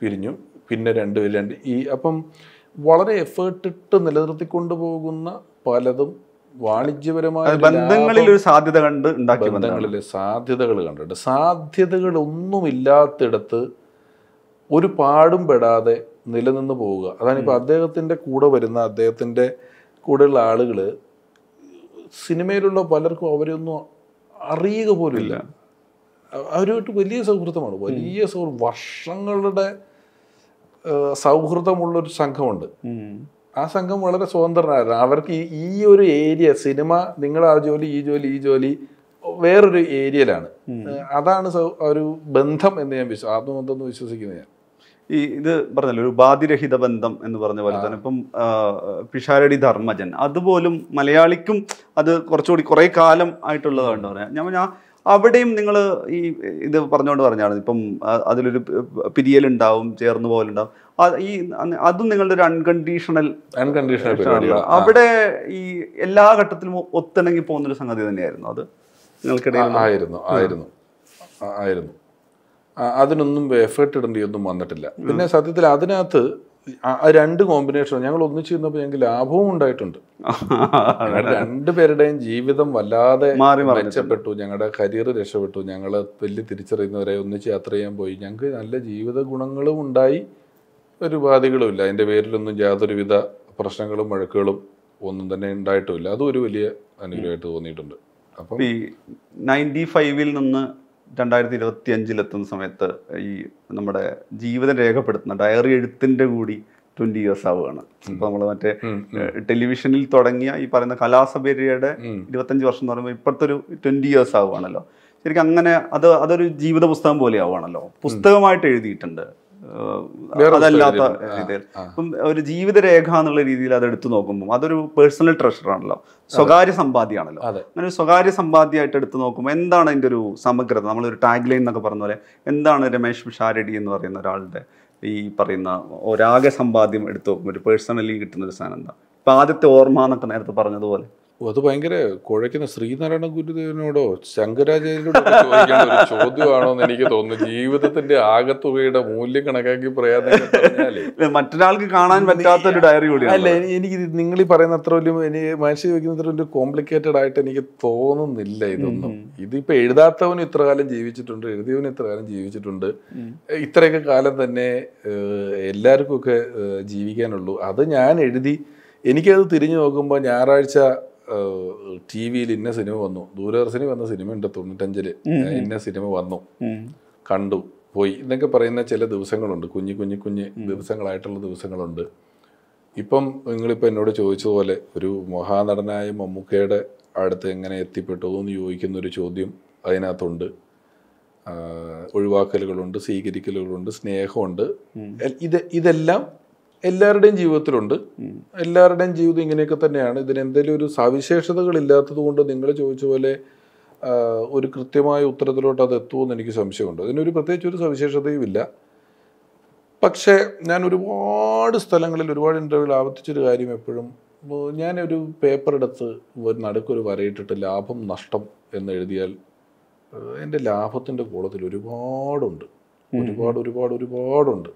പിരിഞ്ഞു പിന്നെ രണ്ട് രണ്ട് ഈ അപ്പം വളരെ എഫേർട്ടിട്ട് നിലനിർത്തിക്കൊണ്ട് പോകുന്ന പലതും വാണിജ്യപരമായ ബന്ധങ്ങളിൽ ഒരു സാധ്യത കണ്ട് ബന്ധങ്ങളിലെ സാധ്യതകൾ കണ്ടിട്ട് സാധ്യതകളൊന്നുമില്ലാത്തിടത്ത് ഒരു പാടും പെടാതെ നിലനിന്ന് പോവുക അതാണ് ഇപ്പോൾ അദ്ദേഹത്തിൻ്റെ കൂടെ വരുന്ന അദ്ദേഹത്തിൻ്റെ കൂടെയുള്ള ആളുകൾ സിനിമയിലുള്ള പലർക്കും അവരൊന്നും അറിയുക പോലുമില്ല അവരുമായിട്ട് വലിയ സൗഹൃദമാണ് വലിയ സൗ വർഷങ്ങളുടെ സൗഹൃദമുള്ളൊരു സംഘമുണ്ട് ആ സംഘം വളരെ സ്വതന്ത്രനായിരുന്നു അവർക്ക് ഈ ഒരു ഏരിയ സിനിമ നിങ്ങൾ ആ ജോലി ഈ ജോലി ഈ ജോലി വേറൊരു ഏരിയയിലാണ് അതാണ് ഒരു ബന്ധം എന്ന് ഞാൻ വിശ്വ ആത്മബന്ധം എന്ന് വിശ്വസിക്കുന്നത് ഞാൻ ഈ ഇത് പറഞ്ഞല്ലോ ഒരു ഉപാധിരഹിത ബന്ധം എന്ന് പറഞ്ഞ പോലെ തന്നെ ഇപ്പം പിഷാരടി ധർമ്മജൻ അതുപോലും മലയാളിക്കും അത് കുറച്ചുകൂടി കുറേ കാലം ആയിട്ടുള്ളതാണ് പറയാം ഞാൻ ഞാൻ അവിടെയും നിങ്ങൾ ഈ ഇത് പറഞ്ഞുകൊണ്ട് പറഞ്ഞാണ് ഇപ്പം അതിലൊരു പിരിയലുണ്ടാവും ചേർന്ന് പോലുണ്ടാവും ഈ അതും നിങ്ങളുടെ ഒരു അൺകണ്ടീഷണൽ അൺകണ്ടീഷണൽ അവിടെ ഈ എല്ലാ ഘട്ടത്തിലും ഒത്തിണങ്ങി പോകുന്നൊരു സംഗതി തന്നെയായിരുന്നു അത് നിങ്ങൾക്കിടയിൽ ആയിരുന്നു ആയിരുന്നു ആയിരുന്നു അതിനൊന്നും എഫേർട്ട് ഇടേണ്ടിയൊന്നും വന്നിട്ടില്ല പിന്നെ സത്യത്തിൽ അതിനകത്ത് രണ്ട് കോമ്പിനേഷൻ ഞങ്ങൾ ഒന്നിച്ച് ചെയ്യുന്നപ്പോൾ ഞങ്ങൾക്ക് ലാഭവും ഉണ്ടായിട്ടുണ്ട് രണ്ടുപേരുടെയും ജീവിതം വല്ലാതെ മെച്ചപ്പെട്ടു ഞങ്ങളുടെ കരിയർ രക്ഷപ്പെട്ടു ഞങ്ങൾ വലിയ തിരിച്ചറിയുന്നവരെ ഒന്നിച്ച് യാത്ര ചെയ്യാൻ പോയി ഞങ്ങൾക്ക് നല്ല ജീവിത ഗുണങ്ങളും ഉണ്ടായി ഒരു ഉപാധികളും ഇല്ല അതിൻ്റെ പേരിലൊന്നും യാതൊരുവിധ പ്രശ്നങ്ങളും വഴക്കുകളും ഒന്നും തന്നെ ഉണ്ടായിട്ടുമില്ല അതും ഒരു വലിയ അനുഗ്രഹമായിട്ട് തോന്നിയിട്ടുണ്ട് അപ്പം ഈ നയൻറ്റി ഫൈവിൽ നിന്ന് രണ്ടായിരത്തി ഇരുപത്തി അഞ്ചിലെത്തുന്ന സമയത്ത് ഈ നമ്മുടെ ജീവിതം രേഖപ്പെടുത്തുന്ന ഡയറി എഴുത്തിൻ്റെ കൂടി ട്വൻറ്റി ഇയേഴ്സ് ആവുകയാണ് ഇപ്പോൾ നമ്മൾ മറ്റേ ടെലിവിഷനിൽ തുടങ്ങിയ ഈ പറയുന്ന കലാസഭയുടെ ഇരുപത്തഞ്ച് വർഷം എന്ന് പറയുമ്പോൾ ഇപ്പോഴത്തെ ഒരു ട്വൻറ്റി ഇയേഴ്സ് ആവുകയാണല്ലോ ശരിക്കും അങ്ങനെ അത് അതൊരു ജീവിത പുസ്തകം പോലെ ആവുകയാണല്ലോ പുസ്തകമായിട്ട് എഴുതിയിട്ടുണ്ട് അതല്ലാത്ത രീതിയിൽ ഇപ്പം ഒരു ജീവിതരേഖ എന്നുള്ള രീതിയിൽ അത് എടുത്തു നോക്കുമ്പോൾ അതൊരു പേഴ്സണൽ ട്രഷർ ആണല്ലോ സ്വകാര്യ സമ്പാദ്യമാണല്ലോ അങ്ങനെ ഒരു സ്വകാര്യ സമ്പാദ്യമായിട്ട് എടുത്തു നോക്കുമ്പോൾ എന്താണ് അതിൻ്റെ ഒരു സമഗ്രത നമ്മളൊരു ടാഗ് ലൈൻ എന്നൊക്കെ പറഞ്ഞ പോലെ എന്താണ് രമേശ് ഷാരടി എന്ന് പറയുന്ന ഒരാളുടെ ഈ പറയുന്ന ഒരാകെ സമ്പാദ്യം എടുത്തു നോക്കുമ്പോൾ ഒരു പേഴ്സണലി കിട്ടുന്ന ഒരു സാധനം എന്താ ഇപ്പം ആദ്യത്തെ ഓർമ്മ എന്നൊക്കെ നേരത്തെ പറഞ്ഞതുപോലെ അത് ഭയങ്കര കുഴയ്ക്കുന്ന ശ്രീനാരായണ ഗുരുദേവനോടോ ശങ്കരാചാര്യരോടോ ചോദിക്കേണ്ട ഒരു ചോദ്യമാണോന്ന് എനിക്ക് തോന്നുന്നു ജീവിതത്തിന്റെ ആകത്തുകയുടെ മൂല്യം കണക്കാക്കി പറയാതെ മറ്റൊരാൾക്ക് കാണാൻ പറ്റാത്ത ഒരു ഡയറി കൂടിയാണ് അല്ല എനിക്ക് നിങ്ങൾ ഈ പറയുന്ന അത്ര വലിയ മനസ്സിൽ വെക്കുന്ന അത്ര വലിയ കോംപ്ലിക്കേറ്റഡ് ആയിട്ട് എനിക്ക് തോന്നുന്നില്ല ഇതൊന്നും ഇതിപ്പോ എഴുതാത്തവനും ഇത്ര കാലം ജീവിച്ചിട്ടുണ്ട് എഴുതിയവനും ഇത്ര കാലം ജീവിച്ചിട്ടുണ്ട് ഇത്രയൊക്കെ കാലം തന്നെ എല്ലാവർക്കും ഒക്കെ ജീവിക്കാനുള്ളൂ അത് ഞാൻ എഴുതി എനിക്കത് തിരിഞ്ഞു നോക്കുമ്പോൾ ഞായറാഴ്ച ടി വിയിൽ ഇന്ന സിനിമ വന്നു ദൂരദർശനിൽ വന്ന സിനിമ ഉണ്ട് തൊണ്ണൂറ്റഞ്ചില് ഇന്ന സിനിമ വന്നു കണ്ടു പോയി എന്നൊക്കെ പറയുന്ന ചില ദിവസങ്ങളുണ്ട് കുഞ്ഞു കുഞ്ഞു കുഞ്ഞു ദിവസങ്ങളായിട്ടുള്ള ദിവസങ്ങളുണ്ട് ഇപ്പം നിങ്ങളിപ്പോൾ എന്നോട് ചോദിച്ചതുപോലെ ഒരു മഹാനടനായ മമ്മൂക്കയുടെ അടുത്ത് എങ്ങനെ എത്തിപ്പെട്ടു എന്ന് ചോദിക്കുന്ന ഒരു ചോദ്യം അതിനകത്തുണ്ട് ഒഴിവാക്കലുകളുണ്ട് സ്വീകരിക്കലുകളുണ്ട് സ്നേഹമുണ്ട് ഇത് ഇതെല്ലാം എല്ലാവരുടെയും ജീവിതത്തിലുണ്ട് എല്ലാവരുടെയും ജീവിതം ഇങ്ങനെയൊക്കെ തന്നെയാണ് എന്തെങ്കിലും ഒരു ഇല്ലാത്തത് കൊണ്ട് നിങ്ങൾ ചോദിച്ച പോലെ ഒരു കൃത്യമായ ഉത്തരത്തിലോട്ട് അത് എത്തുമെന്ന് എനിക്ക് സംശയമുണ്ട് അതിനൊരു പ്രത്യേകിച്ച് ഒരു സവിശേഷതയും ഇല്ല പക്ഷേ ഞാൻ ഒരുപാട് സ്ഥലങ്ങളിൽ ഒരുപാട് ഇൻ്റർവ്യൂവിൽ ആവർത്തിച്ചൊരു കാര്യം എപ്പോഴും ഞാനൊരു ഒരു നടുക്കൊരു വരയിട്ടിട്ട് ലാഭം നഷ്ടം എന്ന് എഴുതിയാൽ എൻ്റെ ലാഭത്തിൻ്റെ കൂടത്തിൽ ഒരുപാടുണ്ട് ഒരുപാട് ഒരുപാട് ഒരുപാടുണ്ട്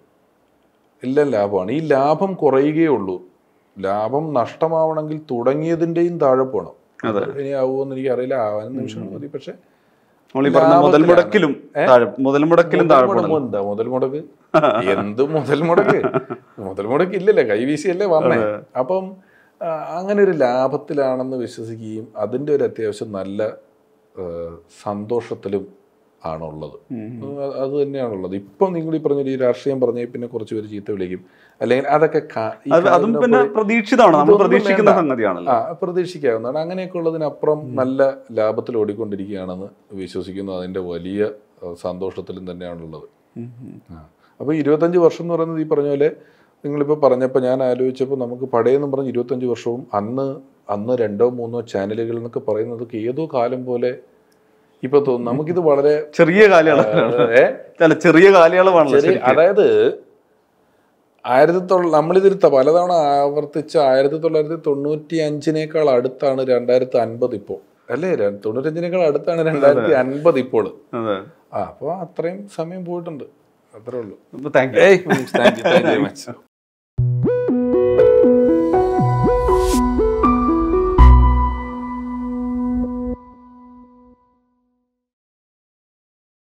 എല്ലാം ലാഭമാണ് ഈ ലാഭം കുറയുകയുള്ളൂ ലാഭം നഷ്ടമാവണമെങ്കിൽ തുടങ്ങിയതിൻ്റെയും താഴെ പോകണം ഇനി ആവുമോ എനിക്ക് അറിയില്ല ആവാനും നിമിഷം മതി പക്ഷെ മുതൽ മുടക്കിലും മുടക്കിലും എന്താ മുടക്ക് (laughs) എന്ത് മുതൽ മുടക്ക് മുതൽ മുടക്ക് ഇല്ലല്ലേ അല്ലേ വന്നേ അപ്പം അങ്ങനെ ഒരു ലാഭത്തിലാണെന്ന് വിശ്വസിക്കുകയും അതിൻ്റെ ഒരു അത്യാവശ്യം നല്ല സന്തോഷത്തിലും ആണുള്ളത് അത് തന്നെയാണുള്ളത് ഇപ്പം നിങ്ങൾ ഈ പറഞ്ഞ ഈ രാഷ്ട്രീയം പറഞ്ഞ പിന്നെ കുറച്ച് പേര് ചീത്ത വിളിക്കും അല്ലെങ്കിൽ അതൊക്കെ അതും പിന്നെ പ്രതീക്ഷിതമാണ് നമ്മൾ പ്രതീക്ഷിക്കുന്ന സംഗതിയാണല്ലോ പ്രതീക്ഷിക്കാവുന്നതാണ് അങ്ങനെയൊക്കെ ഉള്ളതിനപ്പുറം നല്ല ലാഭത്തിൽ ഓടിക്കൊണ്ടിരിക്കുകയാണെന്ന് വിശ്വസിക്കുന്നു അതിന്റെ വലിയ സന്തോഷത്തിലും തന്നെയാണുള്ളത് അപ്പോൾ ഇരുപത്തഞ്ച് വർഷം എന്ന് പറയുന്നത് ഈ പറഞ്ഞ പോലെ നിങ്ങളിപ്പോൾ പറഞ്ഞപ്പോൾ ഞാൻ ആലോചിച്ചപ്പോൾ നമുക്ക് പടയെന്നും പറഞ്ഞ് ഇരുപത്തഞ്ച് വർഷവും അന്ന് അന്ന് രണ്ടോ മൂന്നോ ചാനലുകൾ എന്നൊക്കെ പറയുന്നതൊക്കെ ഏതോ കാലം പോലെ ഇപ്പൊ തോന്നുന്നു നമുക്കിത് വളരെ ചെറിയ കാലയളവാണ് ചെറിയ കാലയളവാണ് അതായത് ആയിരത്തി തൊള്ള നമ്മളിതിൽ പലതവണ ആവർത്തിച്ച് ആയിരത്തി തൊള്ളായിരത്തി തൊണ്ണൂറ്റി അഞ്ചിനേക്കാൾ അടുത്താണ് രണ്ടായിരത്തി അൻപത് ഇപ്പോൾ അല്ലേ തൊണ്ണൂറ്റഞ്ചിനേക്കാൾ അടുത്താണ് രണ്ടായിരത്തി അൻപത് ഇപ്പോൾ അപ്പോൾ അത്രയും സമയം പോയിട്ടുണ്ട് അത്രേ ഉള്ളൂ thank you thank you much